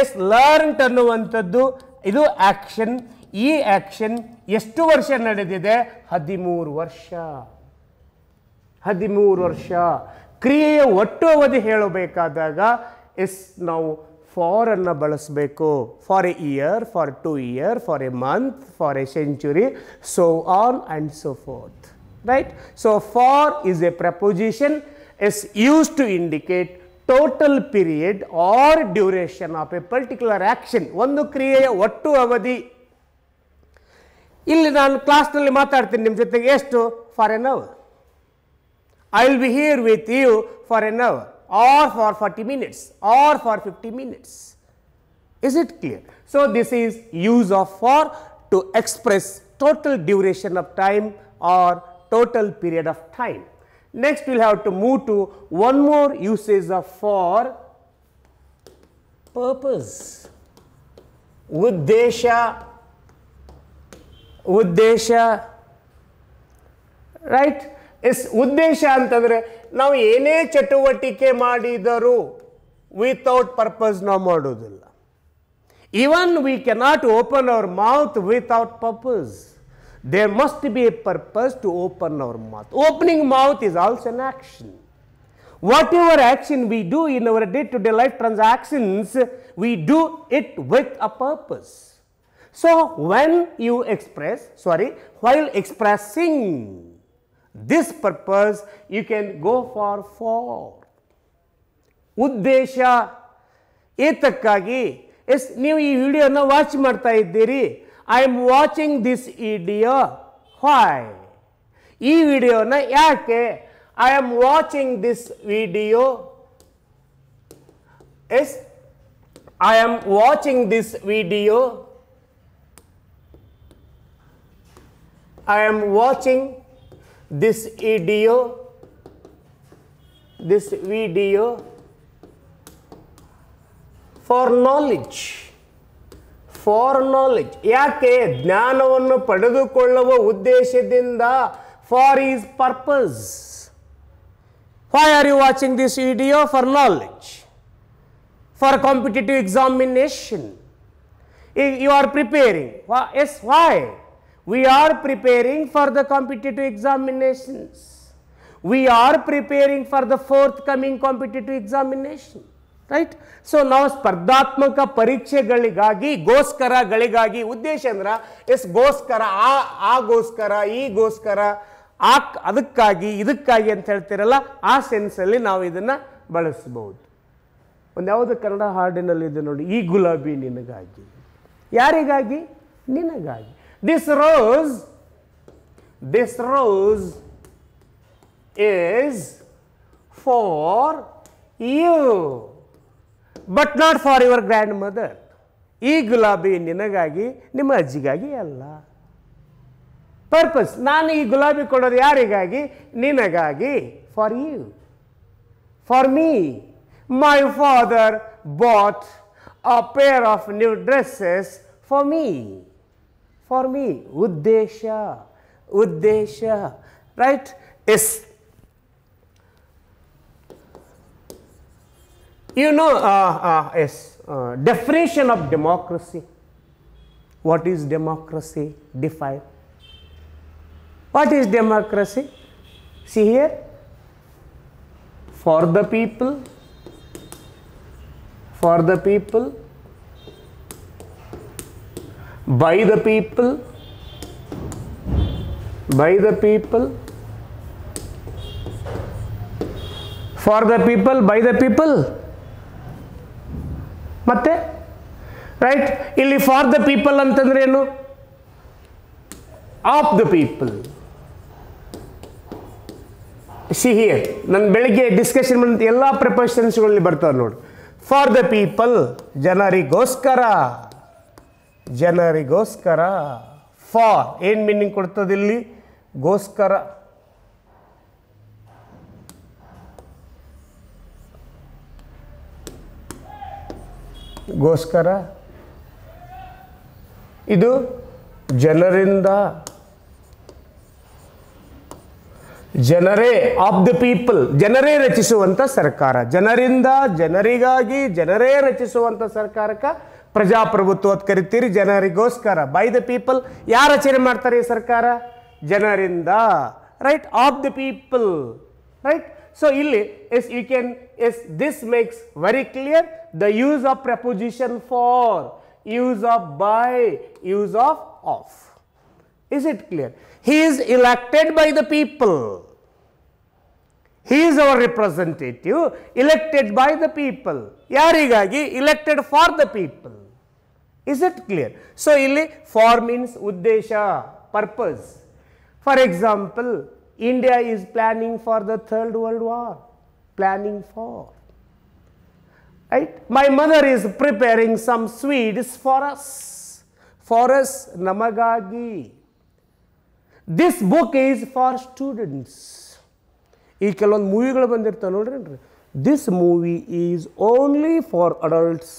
ಎಸ್ ಲರ್ನ್ಟ್ ಅನ್ನುವಂಥದ್ದು ಇದು ಆ್ಯಕ್ಷನ್ ಈ ಆ್ಯಕ್ಷನ್ ಎಷ್ಟು ವರ್ಷ ನಡೆದಿದೆ ಹದಿಮೂರು ವರ್ಷ ಹದಿಮೂರು ವರ್ಷ ಕ್ರಿಯೆಯ ಒಟ್ಟು ಅವಧಿ ಹೇಳಬೇಕಾದಾಗ ಎಸ್ ನಾವು ಫಾರನ್ನು ಬಳಸಬೇಕು for a year for two year for a month for a century so on and so forth right so for is a preposition is use to indicate total period or duration of a particular action ಒಂದು ಕ್ರಿಯೆಯ ಒಟ್ಟು ಅವಧಿ ಇಲ್ಲಿ ನಾನು ಕ್ಲಾಸ್ನಲ್ಲಿ ಮಾತಾಡ್ತೀನಿ ನಿಮ್ಮ ಜೊತೆಗೆ ಎಷ್ಟು for an hour I will be here with you for an hour or for 40 minutes or for 50 minutes. Is it clear? So, this is use of for to express total duration of time or total period of time. Next, we will have to move to one more usage of for purpose. Uddesha, Uddesha, right? Yes ಉದ್ದೇಶ ಅಂತಂದರೆ ನಾವು ಏನೇ ಚಟುವಟಿಕೆ ಮಾಡಿದರೂ without purpose ನಾವು ಮಾಡೋದಿಲ್ಲ even we cannot open our mouth without purpose there must be a purpose to open our mouth opening mouth is also an action what your action we do in our day to day life transactions we do it with a purpose so when you express sorry while expressing this purpose you can go for four. ಉದ್ದೇಶ ಏತಕ್ಕಾಗಿ S ನೀವು ಈ ವಿಡಿಯೋನ watch ಮಾಡ್ತಾ ಇದ್ದೀರಿ I am watching this video hi ಈ ವಿಡಿಯೋನ ಯಾಕೆ I am watching this video yes I am watching this video I am watching this video, this VDO for knowledge. For knowledge. Yake, Jnana vannu padadu kollava uddeshedinda for his purpose. Why are you watching this video? For knowledge. For competitive examination. You are preparing. Yes, why? We are preparing for the competitive examinations. We are preparing for the forthcoming competitive examination. Right so ನಾವು ಸ್ಪರ್ಧಾತ್ಮಕ ಪರೀಕ್ಷೆಗಳಿಗಾಗಿ ಗೋಸ್ಕರಗಳಿಗಾಗಿ ಉದ್ದೇಶ ಅಂದ್ರೆ S ಗೋಸ್ಕರ ಆ ಆ ಗೋಸ್ಕರ ಈ ಗೋಸ್ಕರ ಆ ಅದಕ್ಕಾಗಿ ಇದಕ್ಕಾಗಿ ಅಂತ ಹೇಳ್ತಿರಲ್ಲ ಆ ಸೆನ್ಸಲ್ಲಿ ನಾವು ಇದನ್ನು ಬಳಸ್ಬೋದು ಒಂದು ಯಾವುದು ಕನ್ನಡ ಹಾಡಿನಲ್ಲಿ ಇದೆ ನೋಡಿ ಈ ಗುಲಾಬಿ ನಿನಗಾಗಿ ಯಾರಿಗಾಗಿ ನಿನಗಾಗಿ this rose this rose is for you but not for your grandmother ee gulabi ninagagi nimma ajjigagi alla purpose nanu ee gulabi kodod yarigagi ninagagi for you for me my father bought a pair of new dresses for me for me, Uddesha, Uddesha, right? Yes. You know, uh, uh, yes, uh, definition of democracy. What is democracy? Define. What is democracy? See here, for the people, for the people by the people by the people for the people by the people ಮತ್ತೆ right ಇಲ್ಲಿ for the people ಅಂತಂದ್ರೆ ಏನು of the people see here ನನ್ನ ಬೆಳಿಗ್ಗೆ discussion ಮಾಡಿದ ಎಲ್ಲ ಪ್ರಿಪರೇಷನ್ಸ್ಗಳಲ್ಲಿ ಬರ್ತಾವೆ ನೋಡಿ ಫಾರ್ ದ ಪೀಪಲ್ ಜನರಿಗೋಸ್ಕರ ಜನರಿಗೋಸ್ಕರ ಫಾರ್ ಏನ್ ಮೀನಿಂಗ್ ಇಲ್ಲಿ ಗೋಸ್ಕರ ಗೋಸ್ಕರ ಇದು ಜನರಿಂದ ಜನರೇ ಆಫ್ ದ ಪೀಪಲ್ ಜನರೇ ರಚಿಸುವಂಥ ಸರ್ಕಾರ ಜನರಿಂದ ಜನರಿಗಾಗಿ ಜನರೇ ರಚಿಸುವಂಥ ಸರ್ಕಾರಕ್ಕೆ ప్రజా ప్రబత్తు అత కరితిరి జనరికోస్కరా బై ద పీపుల్ యా రచేరి మార్తరి ఈ సర్కరా జనరింద right of the people right so ఇలి yes you can as this makes very clear the use of preposition for use of by use of of is it clear he is elected by the people he is our representative elected by the people యా రిగాగి elected for the people Is it clear? So, ಇಲ್ಲಿ for means ಉದ್ದೇಶ purpose. For example, India is planning for the third world war, planning for. Right? My mother is preparing some sweets for us, for us namagagi. This book is for students. This movie is only for adults.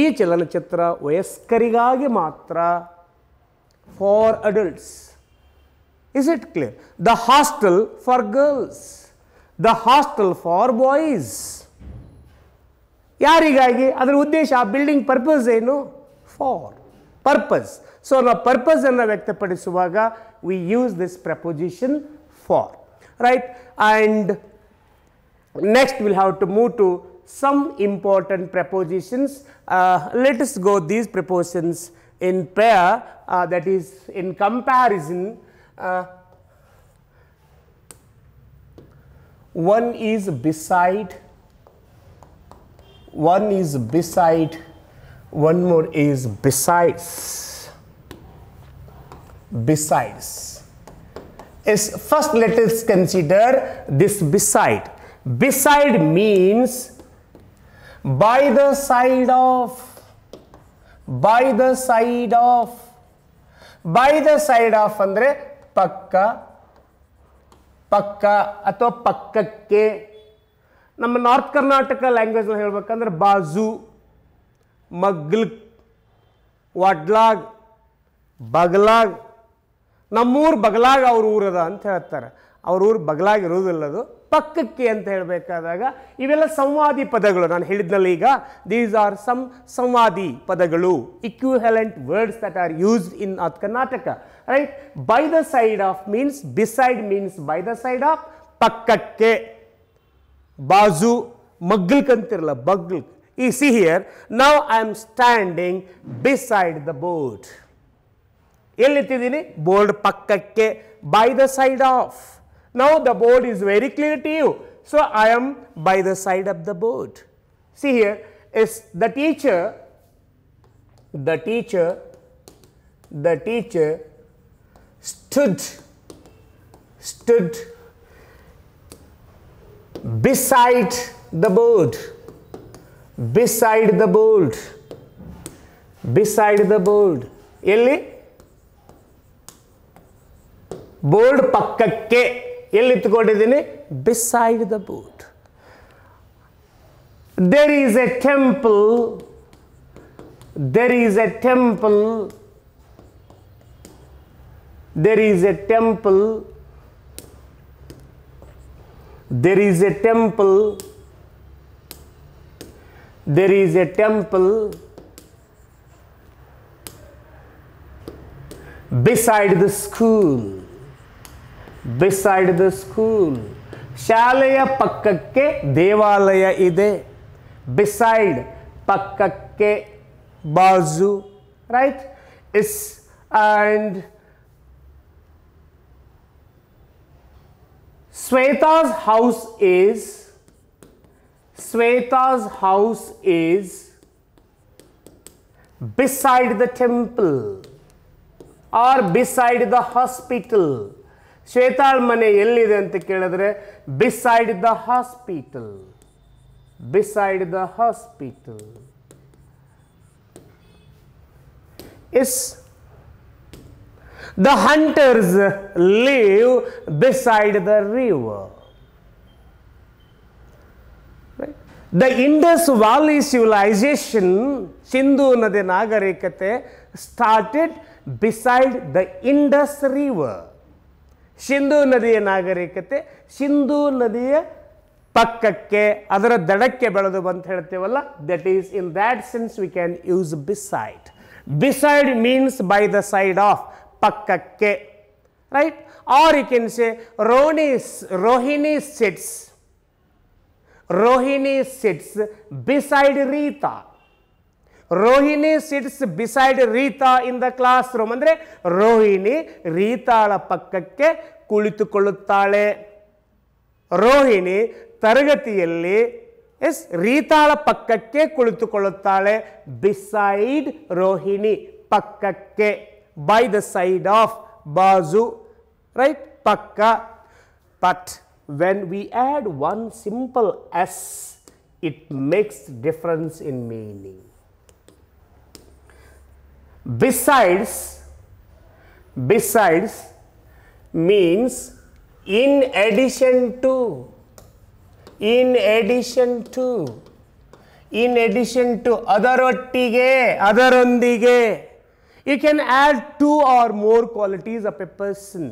ಈ ಚಲನಚಿತ್ರ ವಯಸ್ಕರಿಗಾಗಿ ಮಾತ್ರ for adults is it clear the hostel for girls the hostel for boys ಯಾರಿಗಾಗಿ ಅದರ ಉದ್ದೇಶ ಆ building purpose ಏನು for purpose so ನಾವು ಪರ್ಪಸನ್ನು ವ್ಯಕ್ತಪಡಿಸುವಾಗ we use this preposition for right and next will have to move to some important prepositions. Uh, let us go these prepositions in pair uh, that is in comparison. Uh, one is beside, one is beside, one more is besides, besides. Is first let us consider this beside. Beside means by the side of by the side of by the side of ಅಂದರೆ ಪಕ್ಕ ಪಕ್ಕ ಅಥವಾ ಪಕ್ಕಕ್ಕೆ ನಮ್ಮ north Karnataka ಲ್ಯಾಂಗ್ವೇಜ್ನಲ್ಲಿ ಹೇಳ್ಬೇಕಂದ್ರೆ ಬಾಜು ಮಗ್ಲ್ ವಡ್ಲಾಗ್ ಬಗ್ಲಾಗ್ ನಮ್ಮೂರು ಬಗ್ಲಾಗ್ ಅವ್ರ ಊರದ ಅಂತ ಹೇಳ್ತಾರೆ ಅವ್ರ ಊರು ಅದು ಪಕ್ಕಕ್ಕೆ ಅಂತ ಹೇಳಬೇಕಾದಾಗ ಇವೆಲ್ಲ ಸಂವಾದಿ ಪದಗಳು ನಾನು ಹೇಳಿದ್ನಲ್ಲ ಈಗ ದೀಸ್ ಆರ್ ಸಮ್ ಸಂವಾದಿ ಪದಗಳು equivalent words that are used in ಅತ್ Karnataka right by the side of means beside means by the side of ಪಕ್ಕಕ್ಕೆ ಬಾಜು ಅಂತಿರಲ್ಲ ಬಗ್ಲ್ ಈ see here now I am standing beside the board ಎಲ್ಲಿತ್ತಿದ್ದೀನಿ ಬೋರ್ಡ್ ಪಕ್ಕಕ್ಕೆ by the side of Now the board is very clear to you. So I am by the side of the board. See here is the teacher, the teacher, the teacher stood, stood beside the board, beside the board, beside the board. ಎಲ್ಲಿ board ಪಕ್ಕಕ್ಕೆ ಎಲ್ಲಿ ಇತ್ತುಕೊಂಡಿದ್ದೀನಿ beside the board there is a temple there is a temple there is a temple there is a temple there is a temple beside the school beside the school ಶಾಲೆಯ ಪಕ್ಕಕ್ಕೆ devalaya ida. beside ಪಕ್ಕಕ್ಕೆ ಬಾಜು right is and Sweta's house is Sweta's house is beside the temple or beside the hospital ಶ್ವೇತಾಳ್ ಮನೆ ಎಲ್ಲಿದೆ ಅಂತ ಕೇಳಿದ್ರೆ beside the hospital beside the hospital is the hunters live beside the river the Indus valley civilization Sindhu ನದಿ ನಾಗರಿಕತೆ started beside the Indus river Sindhu ನದಿಯ ನಾಗರಿಕತೆ ಸಿಂಧೂ ನದಿಯ ಪಕ್ಕಕ್ಕೆ ಅದರ ದಡಕ್ಕೆ ಬೆಳೆದು ಬಂತ ಹೇಳ್ತೇವಲ್ಲ that is in that sense we can use beside beside means by the side of ಪಕ್ಕಕ್ಕೆ right or you can say ರೋಣಿ Rohini sits Rohini sits beside ರೀತಾ Rohini sits beside Rita in the classroom. Andre Rohini Rita ala pakkakke kulitu kuluttale. Rohini taragatiyalli yes Rita ala pakkakke kulitu beside Rohini pakkakke by the side of Bazu right pakka but when we add one simple s it makes difference in meaning besides besides means in addition to in addition to in addition to ಅದರೊಟ್ಟಿಗೆ ಅದರೊಂದಿಗೆ you can add two or more qualities of a person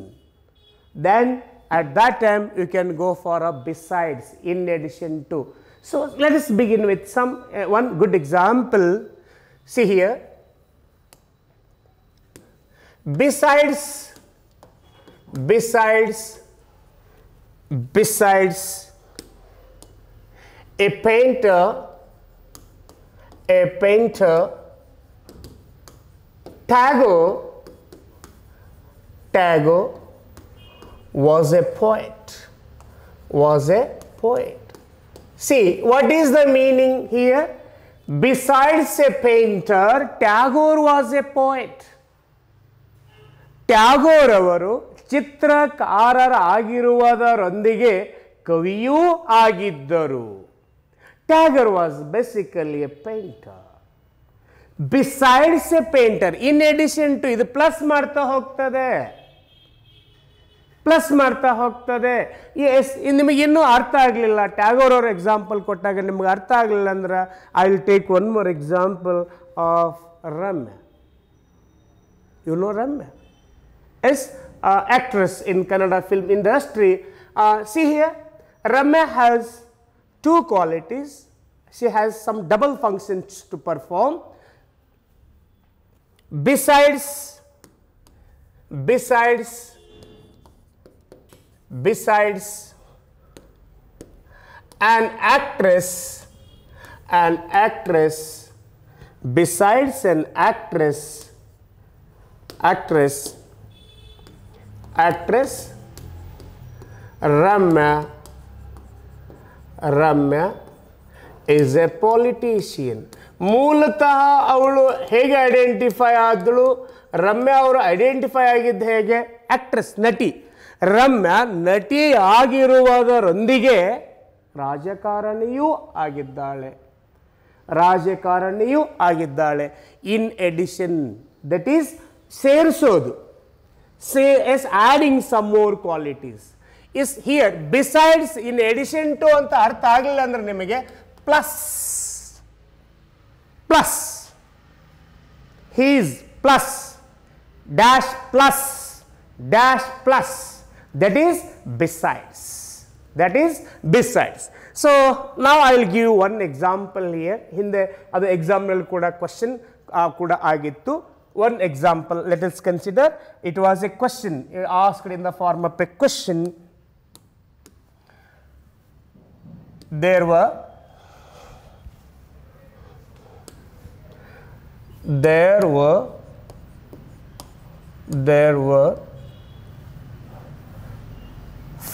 then at that time you can go for a besides in addition to so let us begin with some uh, one good example see here besides besides besides a painter a painter Tagore, Tagore was a poet was a poet see what is the meaning here besides a painter Tagore was a poet Tagore ಅವರು ಚಿತ್ರಕಾರರಾಗಿರುವುದರೊಂದಿಗೆ ಕವಿಯೂ ಆಗಿದ್ದರು Tagore was basically a painter besides a painter in addition to ಇದು plus ಮಾಡ್ತಾ ಹೋಗ್ತದೆ plus ಮಾಡ್ತಾ ಹೋಗ್ತದೆ S ನಿಮಗೆ ಇನ್ನೂ ಅರ್ಥ ಆಗಲಿಲ್ಲ ಟ್ಯಾಗೋರ್ ಅವ್ರ ಎಕ್ಸಾಂಪಲ್ ಕೊಟ್ಟಾಗ ನಿಮ್ಗೆ ಅರ್ಥ ಆಗಲಿಲ್ಲ ಅಂದ್ರೆ I will take one more example of Ramya you know Ramya is uh, actress in Kannada film industry. Uh, see here, Ramya has two qualities. She has some double functions to perform. Besides, besides, besides an actress, an actress, besides an actress, actress, actress Ramya Ramya is a politician ಮೂಲತಃ ಅವಳು ಹೇಗೆ identify ಆದಳು Ramya ಅವರು identify ಆಗಿದ್ದು ಹೇಗೆ actress ನಟಿ ರಮ್ಯಾ ನಟಿ ಆಗಿರುವುದರೊಂದಿಗೆ ರಾಜಕಾರಣಿಯೂ ಆಗಿದ್ದಾಳೆ ರಾಜಕಾರಣಿಯೂ ಆಗಿದ್ದಾಳೆ ಇನ್ ಎಡಿಷನ್ ದಟ್ ಈಸ್ ಸೇರಿಸೋದು say as adding some more qualities is here besides in addition to ಅಂತ ಅರ್ಥ ಆಗಲಿಲ್ಲ ಅಂದ್ರೆ ನಿಮಗೆ plus plus he's plus dash plus dash plus that is besides that is besides so ನಾವು I will give one example here ಹಿಂದೆ ಅದು ಎಕ್ಸಾಮ್ನಲ್ಲಿ ಕೂಡ question ಕೂಡ ಆಗಿತ್ತು one example, let us consider it was a question asked in the form of a question. There were there were there were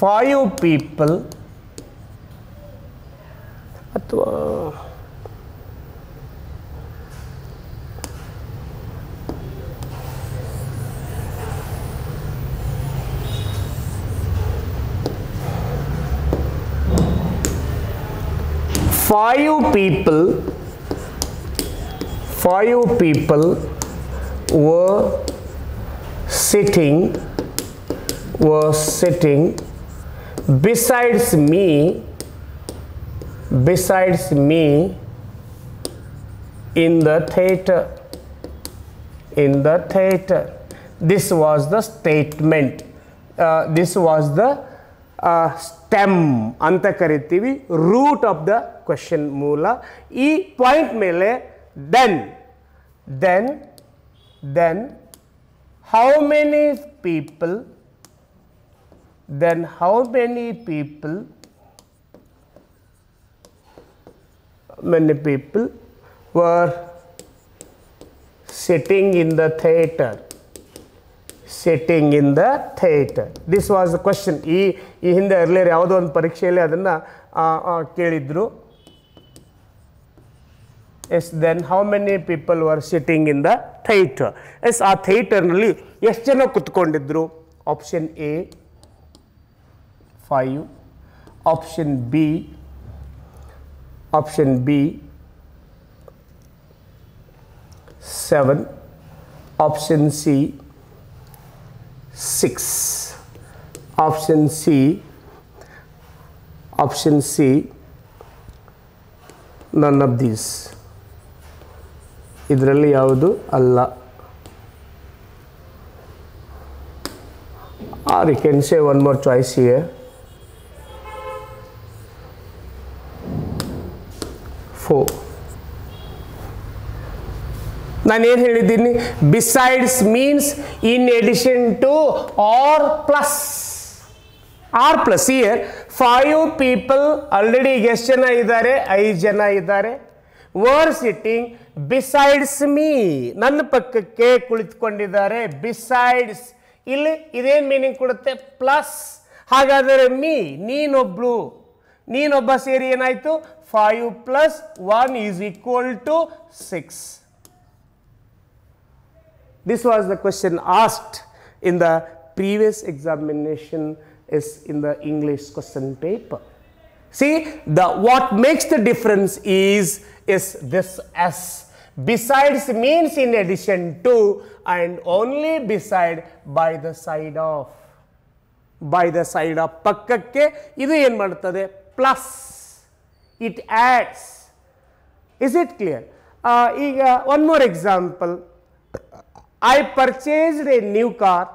five people ಅಥವಾ five people five people were sitting were sitting besides me besides me in the theater in the theater this was the statement uh, this was the stem ಅಂತ ಕರಿತೀವಿ root of the question ಮೂಲ ಈ point ಮೇಲೆ then then then how many people then how many people many people were sitting in the theater sitting in the theater. This was the question. This is the earlier Yavadon Parikshale Adana Kiridru. Yes, then how many people were sitting in the theater? Yes, our theater only. Yes, Jana Kutkondidru. Option A, 5. Option B, option B, 7. Option C, 6 option C option C none of these ಇದರಲ್ಲಿ ಯಾವುದು ಅಲ್ಲ or you can say one more choice A four ನಾನೇನು ಹೇಳಿದ್ದೀನಿ besides means in addition to or plus or plus here five people already ಎಷ್ಟು ಜನ ಇದ್ದಾರೆ ಐದು ಜನ ಇದ್ದಾರೆ ವರ್ ಸಿಟ್ಟಿಂಗ್ ಬಿಸೈಡ್ಸ್ ಮೀ ನನ್ನ ಪಕ್ಕಕ್ಕೆ ಕುಳಿತುಕೊಂಡಿದ್ದಾರೆ ಬಿಸೈಡ್ಸ್ ಇಲ್ಲಿ ಇದೇನು ಮೀನಿಂಗ್ ಕೊಡುತ್ತೆ ಪ್ಲಸ್ ಹಾಗಾದರೆ ಮೀ ನೀನೊಬ್ಳು ನೀನೊಬ್ಬ ಸೇರಿ ಏನಾಯಿತು five plus one is equal to six This was the question asked in the previous examination is in the English question paper. See, the what makes the difference is, is this S. Besides means in addition to and only beside by the side of. By the side of Pakkakke idu ಏನು ಮಾಡ್ತದೆ plus it adds is it clear ಈಗ one more example. I purchased a new car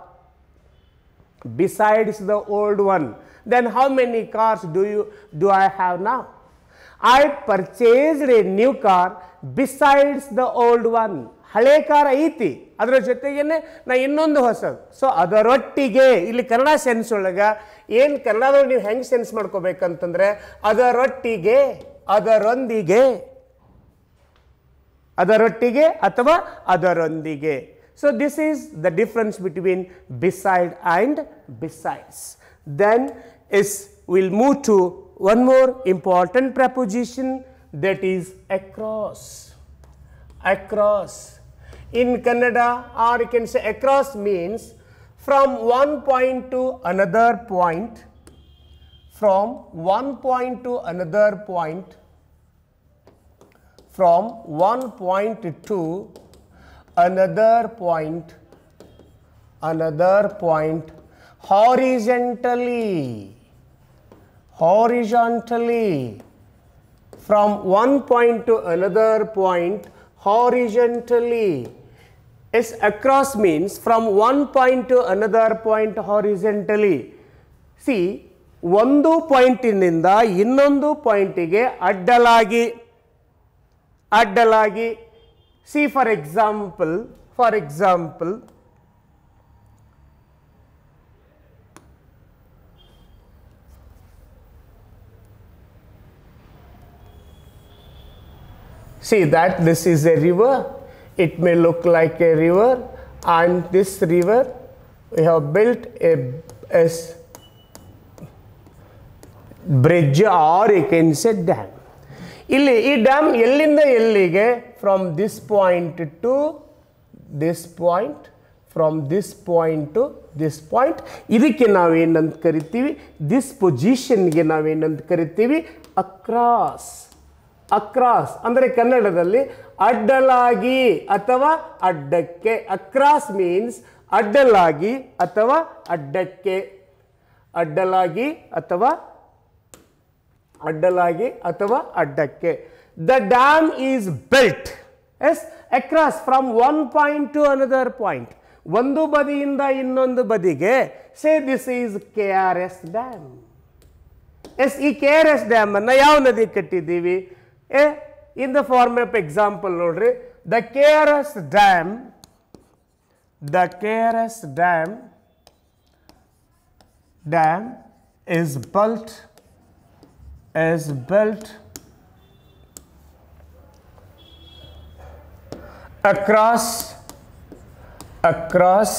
besides the old one. Then how many cars do you do I have now? I purchased a new car besides the old one. ಹಳೆ ಕಾರ ಐತಿ ಅದರ ಜೊತೆಗೇನೆ ನಾ ಇನ್ನೊಂದು ಹೊಸದು so ಅದರೊಟ್ಟಿಗೆ ಇಲ್ಲಿ ಕನ್ನಡ ಸೆನ್ಸ್ ಒಳಗೆ ಏನು ಕನ್ನಡದಲ್ಲಿ ನೀವು ಹೆಂಗೆ ಸೆನ್ಸ್ ಮಾಡ್ಕೋಬೇಕಂತಂದರೆ ಅದರೊಟ್ಟಿಗೆ ಅದರೊಂದಿಗೆ ಅದರೊಟ್ಟಿಗೆ ಅಥವಾ ಅದರೊಂದಿಗೆ So, this is the difference between beside and besides. Then is we will move to one more important preposition that is across. Across. In Kannada or you can say across means from one point to another point, from one point to another point, from one point to another point another point horizontally horizontally from one point to another point horizontally is across means from one point to another point horizontally see ಒಂದು ಪಾಯಿಂಟಿನಿಂದ ಇನ್ನೊಂದು ಪಾಯಿಂಟಿಗೆ ಅಡ್ಡಲಾಗಿ ಅಡ್ಡಲಾಗಿ See for example, for example, see that this is a river, it may look like a river and this river we have built a, a bridge or you can say dam. ಇಲ್ಲಿ ಈ dam ಎಲ್ಲಿಂದ ಎಲ್ಲಿಗೆ from this point to this point from this point to this point ಇದಕ್ಕೆ ನಾವೇನಂತ ಕರಿತೀವಿ this ಪೊಸಿಷನ್ಗೆ ನಾವೇನಂತ ಕರಿತೀವಿ across across ಅಂದರೆ ಕನ್ನಡದಲ್ಲಿ ಅಡ್ಡಲಾಗಿ ಅಥವಾ ಅಡ್ಡಕ್ಕೆ ಅಕ್ರಾಸ್ ಮೀನ್ಸ್ ಅಡ್ಡಲಾಗಿ ಅಥವಾ ಅಡ್ಡಕ್ಕೆ ಅಡ್ಡಲಾಗಿ ಅಥವಾ ಅಡ್ಡಲಾಗಿ ಅಥವಾ ಅಡ್ಡಕ್ಕೆ the dam is built yes across from one point to another point ondu badiyinda innondu badige say this is krs dam yes ee krs dam anna yav nadi kattidivi eh in the form of example nodri the krs dam the krs dam dam is built is built across across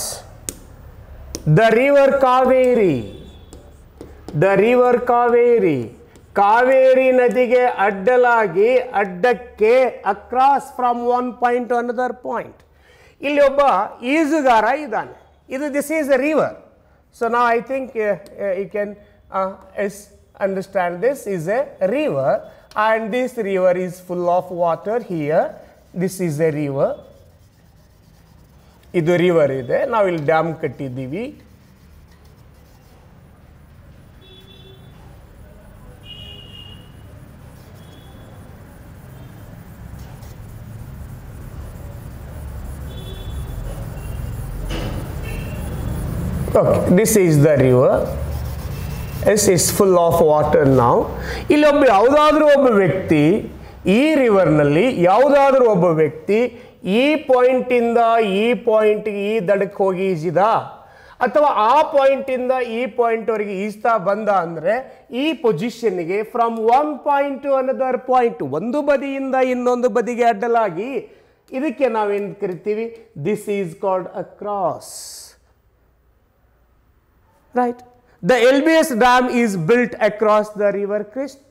the river kaveri the river kaveri kaveri nadige addalagi addakke across from one point to another point illi obba easy gara idane idu this is a river so now i think uh, uh, you can uh, understand this is a river and this river is full of water here this is a river ಇದು river ಇದೆ ನಾವಿಲ್ಲಿ dam ಕಟ್ಟಿದ್ದೀವಿ Okay, this is the river. This is full of water now. ಇಲ್ಲೊಬ್ಬ ಯಾವುದಾದ್ರೂ ಒಬ್ಬ ವ್ಯಕ್ತಿ ಈ ರಿವರ್ನಲ್ಲಿ ಯಾವುದಾದ್ರೂ ಒಬ್ಬ ವ್ಯಕ್ತಿ ಈ ಪಾಯಿಂಟಿಂದ ಈ ಪಾಯಿಂಟ್ಗೆ ಈ ದಡಕ್ಕೆ ಹೋಗಿ ಈಜಿದ ಅಥವಾ ಆ ಪಾಯಿಂಟಿಂದ ಈ ಪಾಯಿಂಟ್ವರೆಗೆ ಈಜ್ತಾ ಬಂದ ಅಂದರೆ ಈ ಪೊಸಿಷನ್ಗೆ from one point to another point ಒಂದು ಬದಿಯಿಂದ ಇನ್ನೊಂದು ಬದಿಗೆ ಅಡ್ಡಲಾಗಿ ಇದಕ್ಕೆ ನಾವೇನು ಕರಿತೀವಿ this is called across right the L B S dam is built across the river Krishna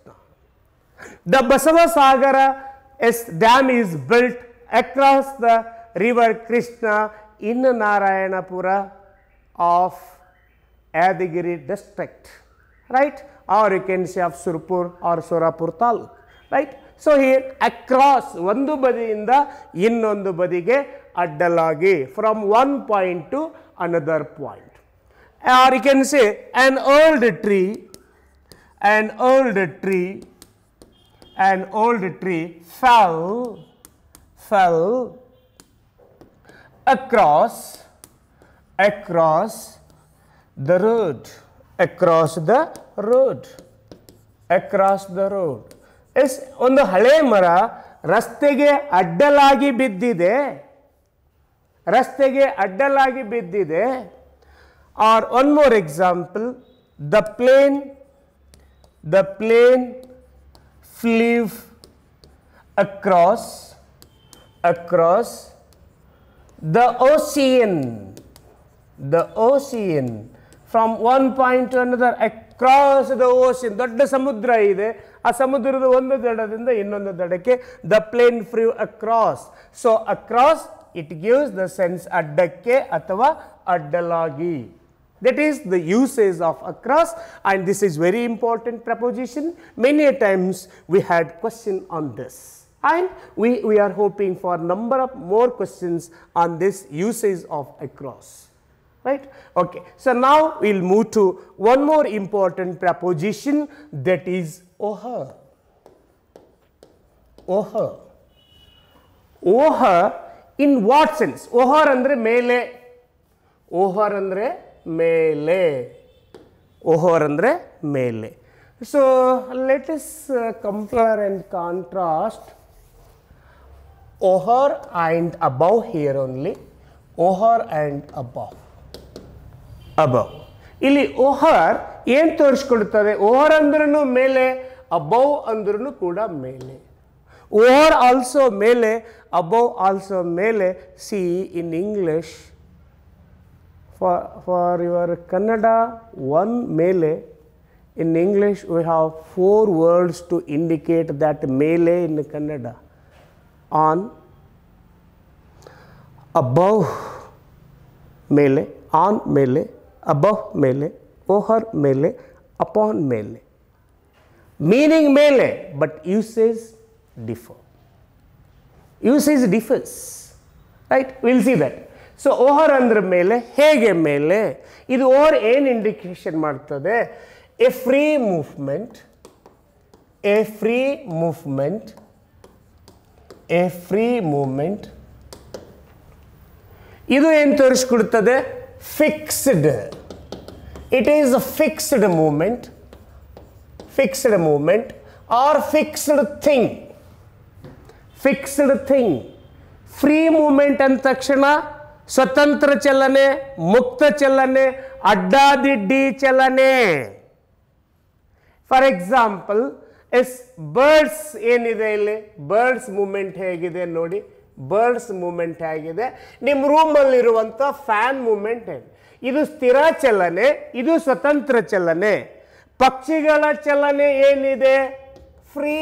The Basava Sagara dam is built across the river Krishna in Narayanapura of Adigiri district, right? Or you can say of Surpur or Surapur Taluk, right? So, here across one in the, ಒಂದು ಬದಿಯಿಂದ ಇನ್ನೊಂದು ಬದಿಗೆ ಅಡ್ಡಲಾಗಿ from one point to another point. Or you can say an old tree, an old tree an old tree fell, fell across, across the road, across the road, across the road. Is on the Halemara, Rastege Adalagi Biddi de, Rastege Adalagi Biddi de, or one more example, the plane, the plane sleeve across across the ocean the ocean from one point to another across the ocean ದೊಡ್ಡ ಸಮುದ್ರ ಇದೆ ಆ ಸಮುದ್ರದ ಒಂದು ದಡದಿಂದ ಇನ್ನೊಂದು ದಡಕ್ಕೆ the plane free across so across it gives the. Sense ಅಡ್ಡಕ್ಕೆ ಅಥವಾ ಅಡ್ಡಲಾಗಿ that is the usage of across and this is very important proposition. Many times we had question on this and we, we are hoping for number of more questions on this usage of across. Right? Okay. So, now we will move to one more important proposition that is over, over, over. in what sense? Over andre male, over andre ಮೇಲೆ over ಅಂದರೆ ಮೇಲೆ so let us compare and contrast over and above here only over and above above ಇಲ್ಲಿ over ಏನು ತೋರಿಸ್ಕೊಡ್ತದೆ ಓಹರ್ ಅಂದ್ರೂ ಮೇಲೆ above ಅಂದ್ರೂ ಕೂಡ ಮೇಲೆ ಓಹರ್ ಆಲ್ಸೋ ಮೇಲೆ ಅಬೌವ್ ಆಲ್ಸೋ ಮೇಲೆ see in English For, for your Kannada, one mele. In English, we have four words to indicate that mele in Kannada. On, above mele, on mele, above mele, over mele, upon mele. Meaning mele, but uses differ. Usage differs, right? We will see that. So over ಅಂದ್ರ ಮೇಲೆ ಹೇಗೆ ಮೇಲೆ ಇದು over ಏನು indication ಮಾಡ್ತದೆ a free movement a free movement a free movement ಇದು ಏನು ತೋರಿಸ್ಕೊಡ್ತದೆ fixed it is a fixed movement fixed movement or fixed thing fixed thing free movement ಅಂದ ತಕ್ಷಣ ಸ್ವತಂತ್ರ ಚಲನೆ ಮುಕ್ತ ಚಲನೆ ಅಡ್ಡಾದಿಡ್ಡಿ ಚಲನೆ ಫಾರ್ ಎಕ್ಸಾಂಪಲ್ ಎಸ್ ಬರ್ಡ್ಸ್ ಏನಿದೆ ಇಲ್ಲಿ ಬರ್ಡ್ಸ್ ಮೂಮೆಂಟ್ ಹೇಗಿದೆ ನೋಡಿ ಬರ್ಡ್ಸ್ ಮೂಮೆಂಟ್ ಆಗಿದೆ ನಿಮ್ಮ ರೂಮಲ್ಲಿರುವಂಥ ಫ್ಯಾನ್ ಮೂಮೆಂಟ್ ಹೇಗೆ ಇದು ಸ್ಥಿರ ಚಲನೆ ಇದು ಸ್ವತಂತ್ರ ಚಲನೆ ಪಕ್ಷಿಗಳ ಚಲನೆ ಏನಿದೆ ಫ್ರೀ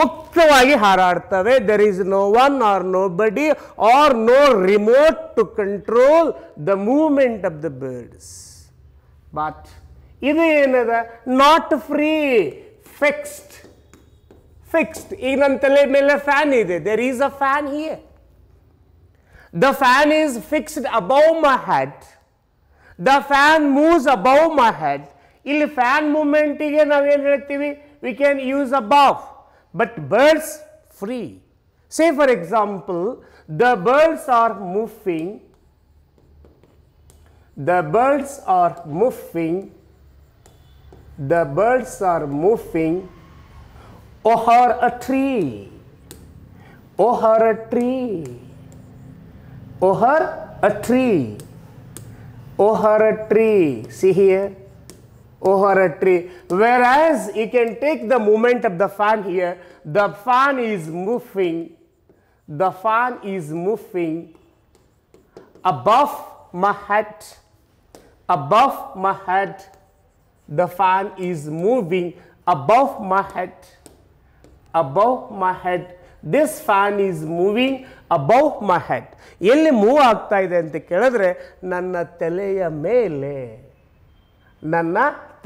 ಮುಕ್ತವಾಗಿ ಹಾರಾಡ್ತವೆ there is no one or nobody or no remote to control the movement of the birds but ಇದು ಏನದ ನಾಟ್ ಫ್ರೀ ಫಿಕ್ಸ್ಡ್ ಫಿಕ್ಸ್ಡ್ ಈಗ ನನ್ನ ತಲೆ ಮೇಲೆ ಫ್ಯಾನ್ ಇದೆ there is a fan here the fan is fixed above my head the fan moves above my head ಇಲ್ಲಿ fan ಮೂಮೆಂಟಿಗೆ ನಾವೇನು ಹೇಳ್ತೀವಿ we can use above but birds free. Say for example, the birds are moving, the birds are moving, the birds are moving over a tree, over a tree, over a tree, over a tree. See here, over a tree. Whereas you can take the movement of the fan here, the fan is moving, the fan is moving above my head, above my head, the fan is moving above my head, above my head. This fan is moving above my head. ಎಲ್ಲಿ move ಆಗ್ತಾ ಇದೆ ಅಂತ ಕೇಳಿದ್ರೆ ನನ್ನ ತಲೆಯ ಮೇಲೆ ನನ್ನ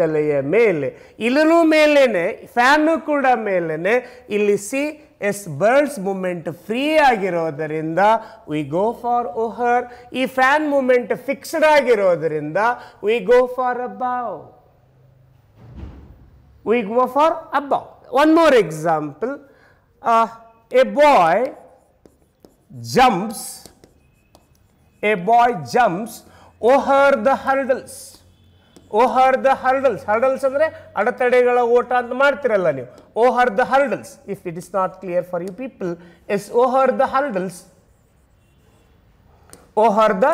ತಲೆಯ ಮೇಲೆ ಇಲ್ಲೂ ಮೇಲೇ ಫ್ಯಾನು ಕೂಡ ಮೇಲೇನೆ ಇಲ್ಲಿ see as birds movement free ಆಗಿರೋದರಿಂದ ವಿ ಗೋ ಫಾರ್ ಓಹರ್ ಈ ಫ್ಯಾನ್ ಮೂಮೆಂಟ್ ಫಿಕ್ಸ್ಡ್ ಆಗಿರೋದರಿಂದ we go for above we go for above one more example a boy jumps a boy jumps over the hurdles over the hurdles hurdles ಅಂದರೆ ಅಡೆತಡೆಗಳ ಓಟ ಅಂತ ಮಾಡ್ತಿರಲ್ಲ ನೀವು over the hurdles if it is not clear for you people as over the hurdles over the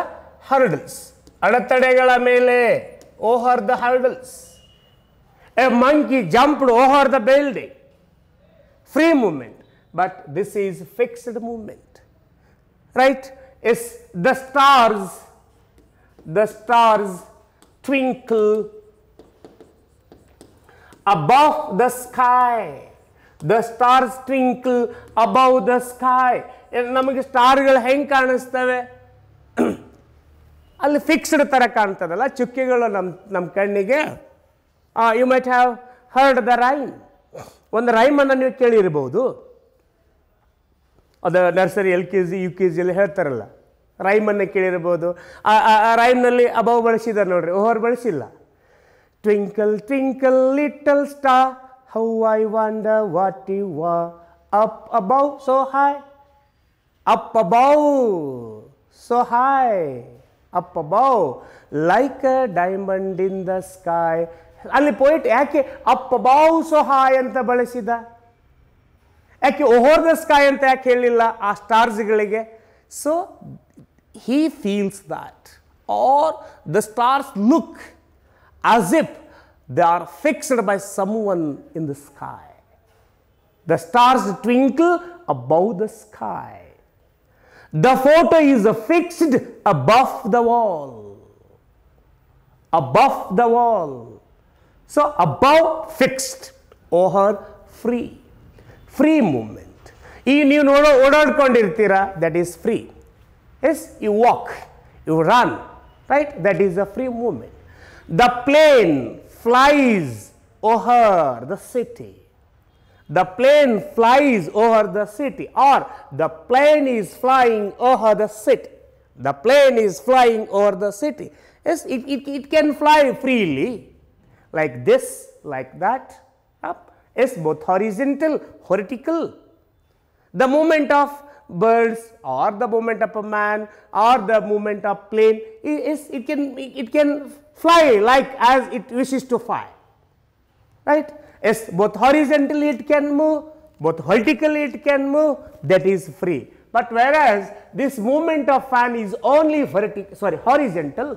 hurdles ಅಡೆತಡೆಗಳ ಮೇಲೆ ಓಹರ್ the hurdles a monkey jumped over the building free movement but this is fixed movement right S the stars the stars twinkle above the sky the stars twinkle above the sky ನಮಗೆ ಸ್ಟಾರ್ಗಳು ಹೆಂಗೆ ಕಾಣಿಸ್ತವೆ ಅಲ್ಲಿ fixed ಥರ ಕಾಣ್ತದಲ್ಲ ಚುಕ್ಕೆಗಳು ನಮ್ಮ ನಮ್ಮ ಕಣ್ಣಿಗೆ you might have heard the rhyme ಒಂದು ರೈಮನ್ನು ನೀವು ಕೇಳಿರ್ಬೋದು ಅದು nursery L K G U K ಎಲ್ಲ ಹೇಳ್ತಾರಲ್ಲ ರೈಮನ್ನು ಕೇಳಿರ್ಬೋದು ಆ ರೈಮ್ನಲ್ಲಿ ಅಬವ್ ಬಳಸಿದ ನೋಡ್ರಿ ಓಹರ್ ಬಳಸಿಲ್ಲ twinkle twinkle little star how I the what you are up above so high up above so high up above like a diamond in the sky ಅಲ್ಲಿ poet ಯಾಕೆ up above so high ಅಂತ ಬಳಸಿದ ಯಾಕೆ ಓಹೋರ್ the sky ಅಂತ ಯಾಕೆ ಹೇಳಿಲ್ಲ ಆ ಸ್ಟಾರ್ಸ್ಗಳಿಗೆ so he feels that or the stars look as if they are fixed by someone in the sky. The stars twinkle above the sky. The photo is fixed above the wall. Above the wall. So, above fixed over free. Free movement. ಈ ನೀವು order ಓಡಾಡ್ಕೊಂಡಿರ್ತೀರಾ that is Yes, you walk, you run, right? That is a free movement. The plane flies over the city. The plane flies over the city or the plane is flying over the city. The plane is flying over the city. Yes, it, it, it can fly freely like this, like that, up. Yes, both horizontal, vertical. The movement of birds or the movement of a man or the movement of plane it can it can fly like as it wishes to fly right yes both horizontally it can move both vertically it can move that is free but whereas this movement of fan is only vertical sorry horizontal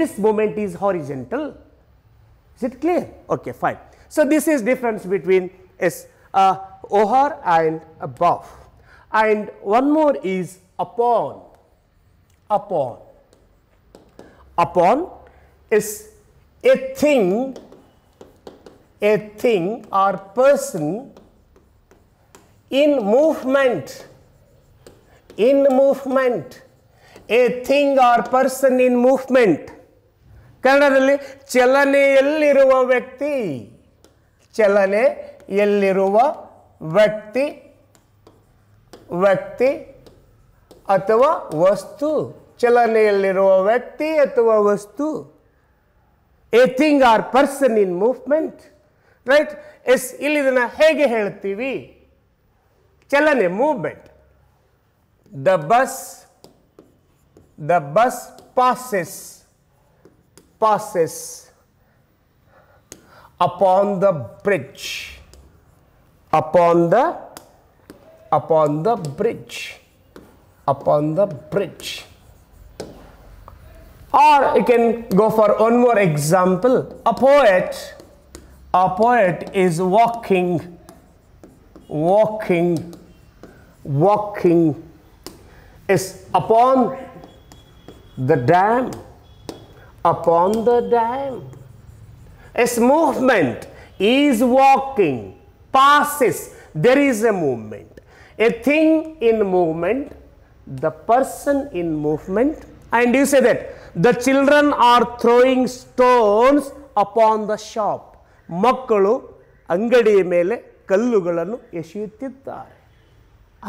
its movement is horizontal is it clear okay fine so this is difference between is uh, over and above and one more is upon upon upon is a thing a thing or person in movement in movement a thing or person in movement ಕನ್ನಡದಲ್ಲಿ ಚಲನೆಯಲ್ಲಿರುವ ವ್ಯಕ್ತಿ ಚಲನೆಯಲ್ಲಿರುವ ವ್ಯಕ್ತಿ व्यक्ति अथवा वस्तु चलन व्यक्ति अथवा वस्तु a thing or person in movement right in हेगे हेल्ती चलने movement the bus the bus passes passes upon the bridge upon the upon the bridge upon the bridge or you can go for one more example a poet a poet is walking walking walking is upon the dam upon the dam its movement is walking passes there is a movement a thing in movement, the person in movement, and you say that the children are throwing stones upon the shop. Makkalu angadi mele kallugalanu esiyuttittare.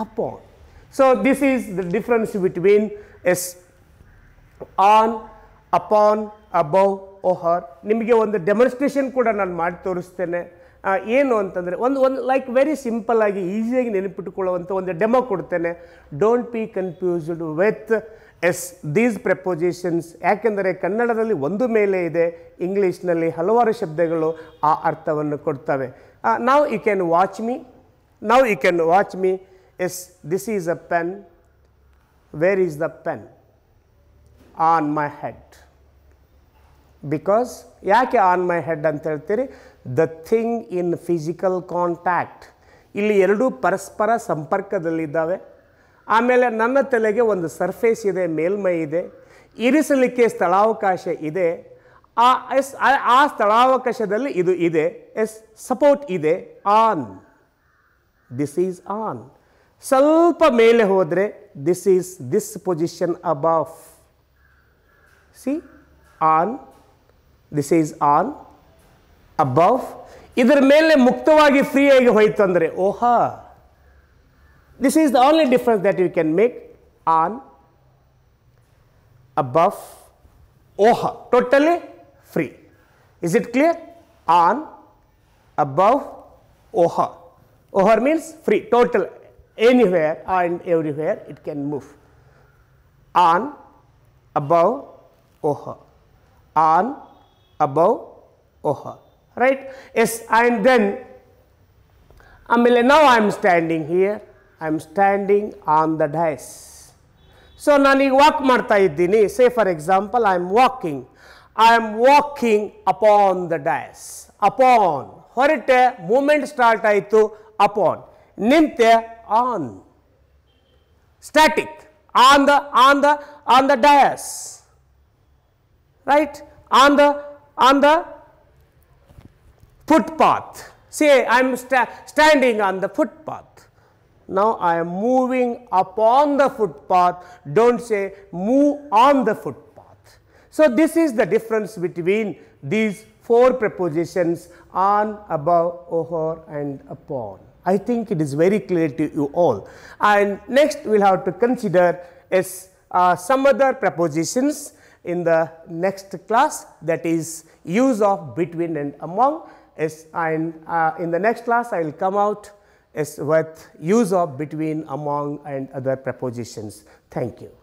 Upon. So this is the difference between s on, upon, above, or her. Nimge demonstration kuda nan maadi torustene. ಏನು ಅಂತಂದರೆ ಒಂದು ಒಂದು like very ಸಿಂಪಲ್ಲಾಗಿ ಈಸಿಯಾಗಿ ನೆನಪಿಟ್ಟುಕೊಳ್ಳುವಂಥ ಒಂದು demo ಕೊಡ್ತೇನೆ don't be confused with as these prepositions ಯಾಕೆಂದರೆ ಕನ್ನಡದಲ್ಲಿ ಒಂದು ಮೇಲೆ ಇದೆ ಇಂಗ್ಲೀಷ್ನಲ್ಲಿ ಹಲವಾರು ಶಬ್ದಗಳು ಆ ಅರ್ಥವನ್ನು ಕೊಡ್ತವೆ ನಾವು ಯು ಕ್ಯಾನ್ ವಾಚ್ ಮೀ ನಾವು you can watch me as this is a pen where is the pen on my head because ಯಾಕೆ ಆನ್ ಮೈ ಹೆಡ್ ಅಂತ ಹೇಳ್ತೀರಿ the thing in physical contact ಇಲ್ಲಿ ಎರಡೂ ಪರಸ್ಪರ ಸಂಪರ್ಕದಲ್ಲಿದ್ದಾವೆ ಆಮೇಲೆ ನನ್ನ ತಲೆಗೆ ಒಂದು ಸರ್ಫೇಸ್ ಇದೆ ಮೇಲ್ಮೈ ಇದೆ ಇರಿಸಲಿಕ್ಕೆ ಸ್ಥಳಾವಕಾಶ ಇದೆ ಆ ಎಸ್ ಆ ಸ್ಥಳಾವಕಾಶದಲ್ಲಿ ಇದು ಇದೆ ಎಸ್ ಸಪೋರ್ಟ್ ಇದೆ ಆನ್ ದಿಸ್ ಈಸ್ ಆನ್ ಸ್ವಲ್ಪ ಮೇಲೆ ಹೋದರೆ this is this position above see on this is on above ಇದರ ಮೇಲೆ ಮುಕ್ತವಾಗಿ ಫ್ರೀಯಾಗಿ ಹೋಯಿತು ಅಂದರೆ over this is the only difference that you can make on above over totally free is it clear on above over over means free total anywhere and everywhere it can move on above over on above over right yes and then I mean, now I am standing here I am standing on the dais so nani walk martha idini say for example I am walking I am walking upon the dais upon horite movement start to upon ninte on static on the on the on the dais right on the on the footpath. Say I am sta standing on the footpath. Now I am moving upon the footpath. Do not say move on the footpath. So, this is the difference between these four prepositions on, above, over and upon. I think it is very clear to you all. And next we will have to consider is uh, some other prepositions in the next class that is use of between and among and uh, in the next class, I will come out with use of, between, among and other prepositions. Thank you.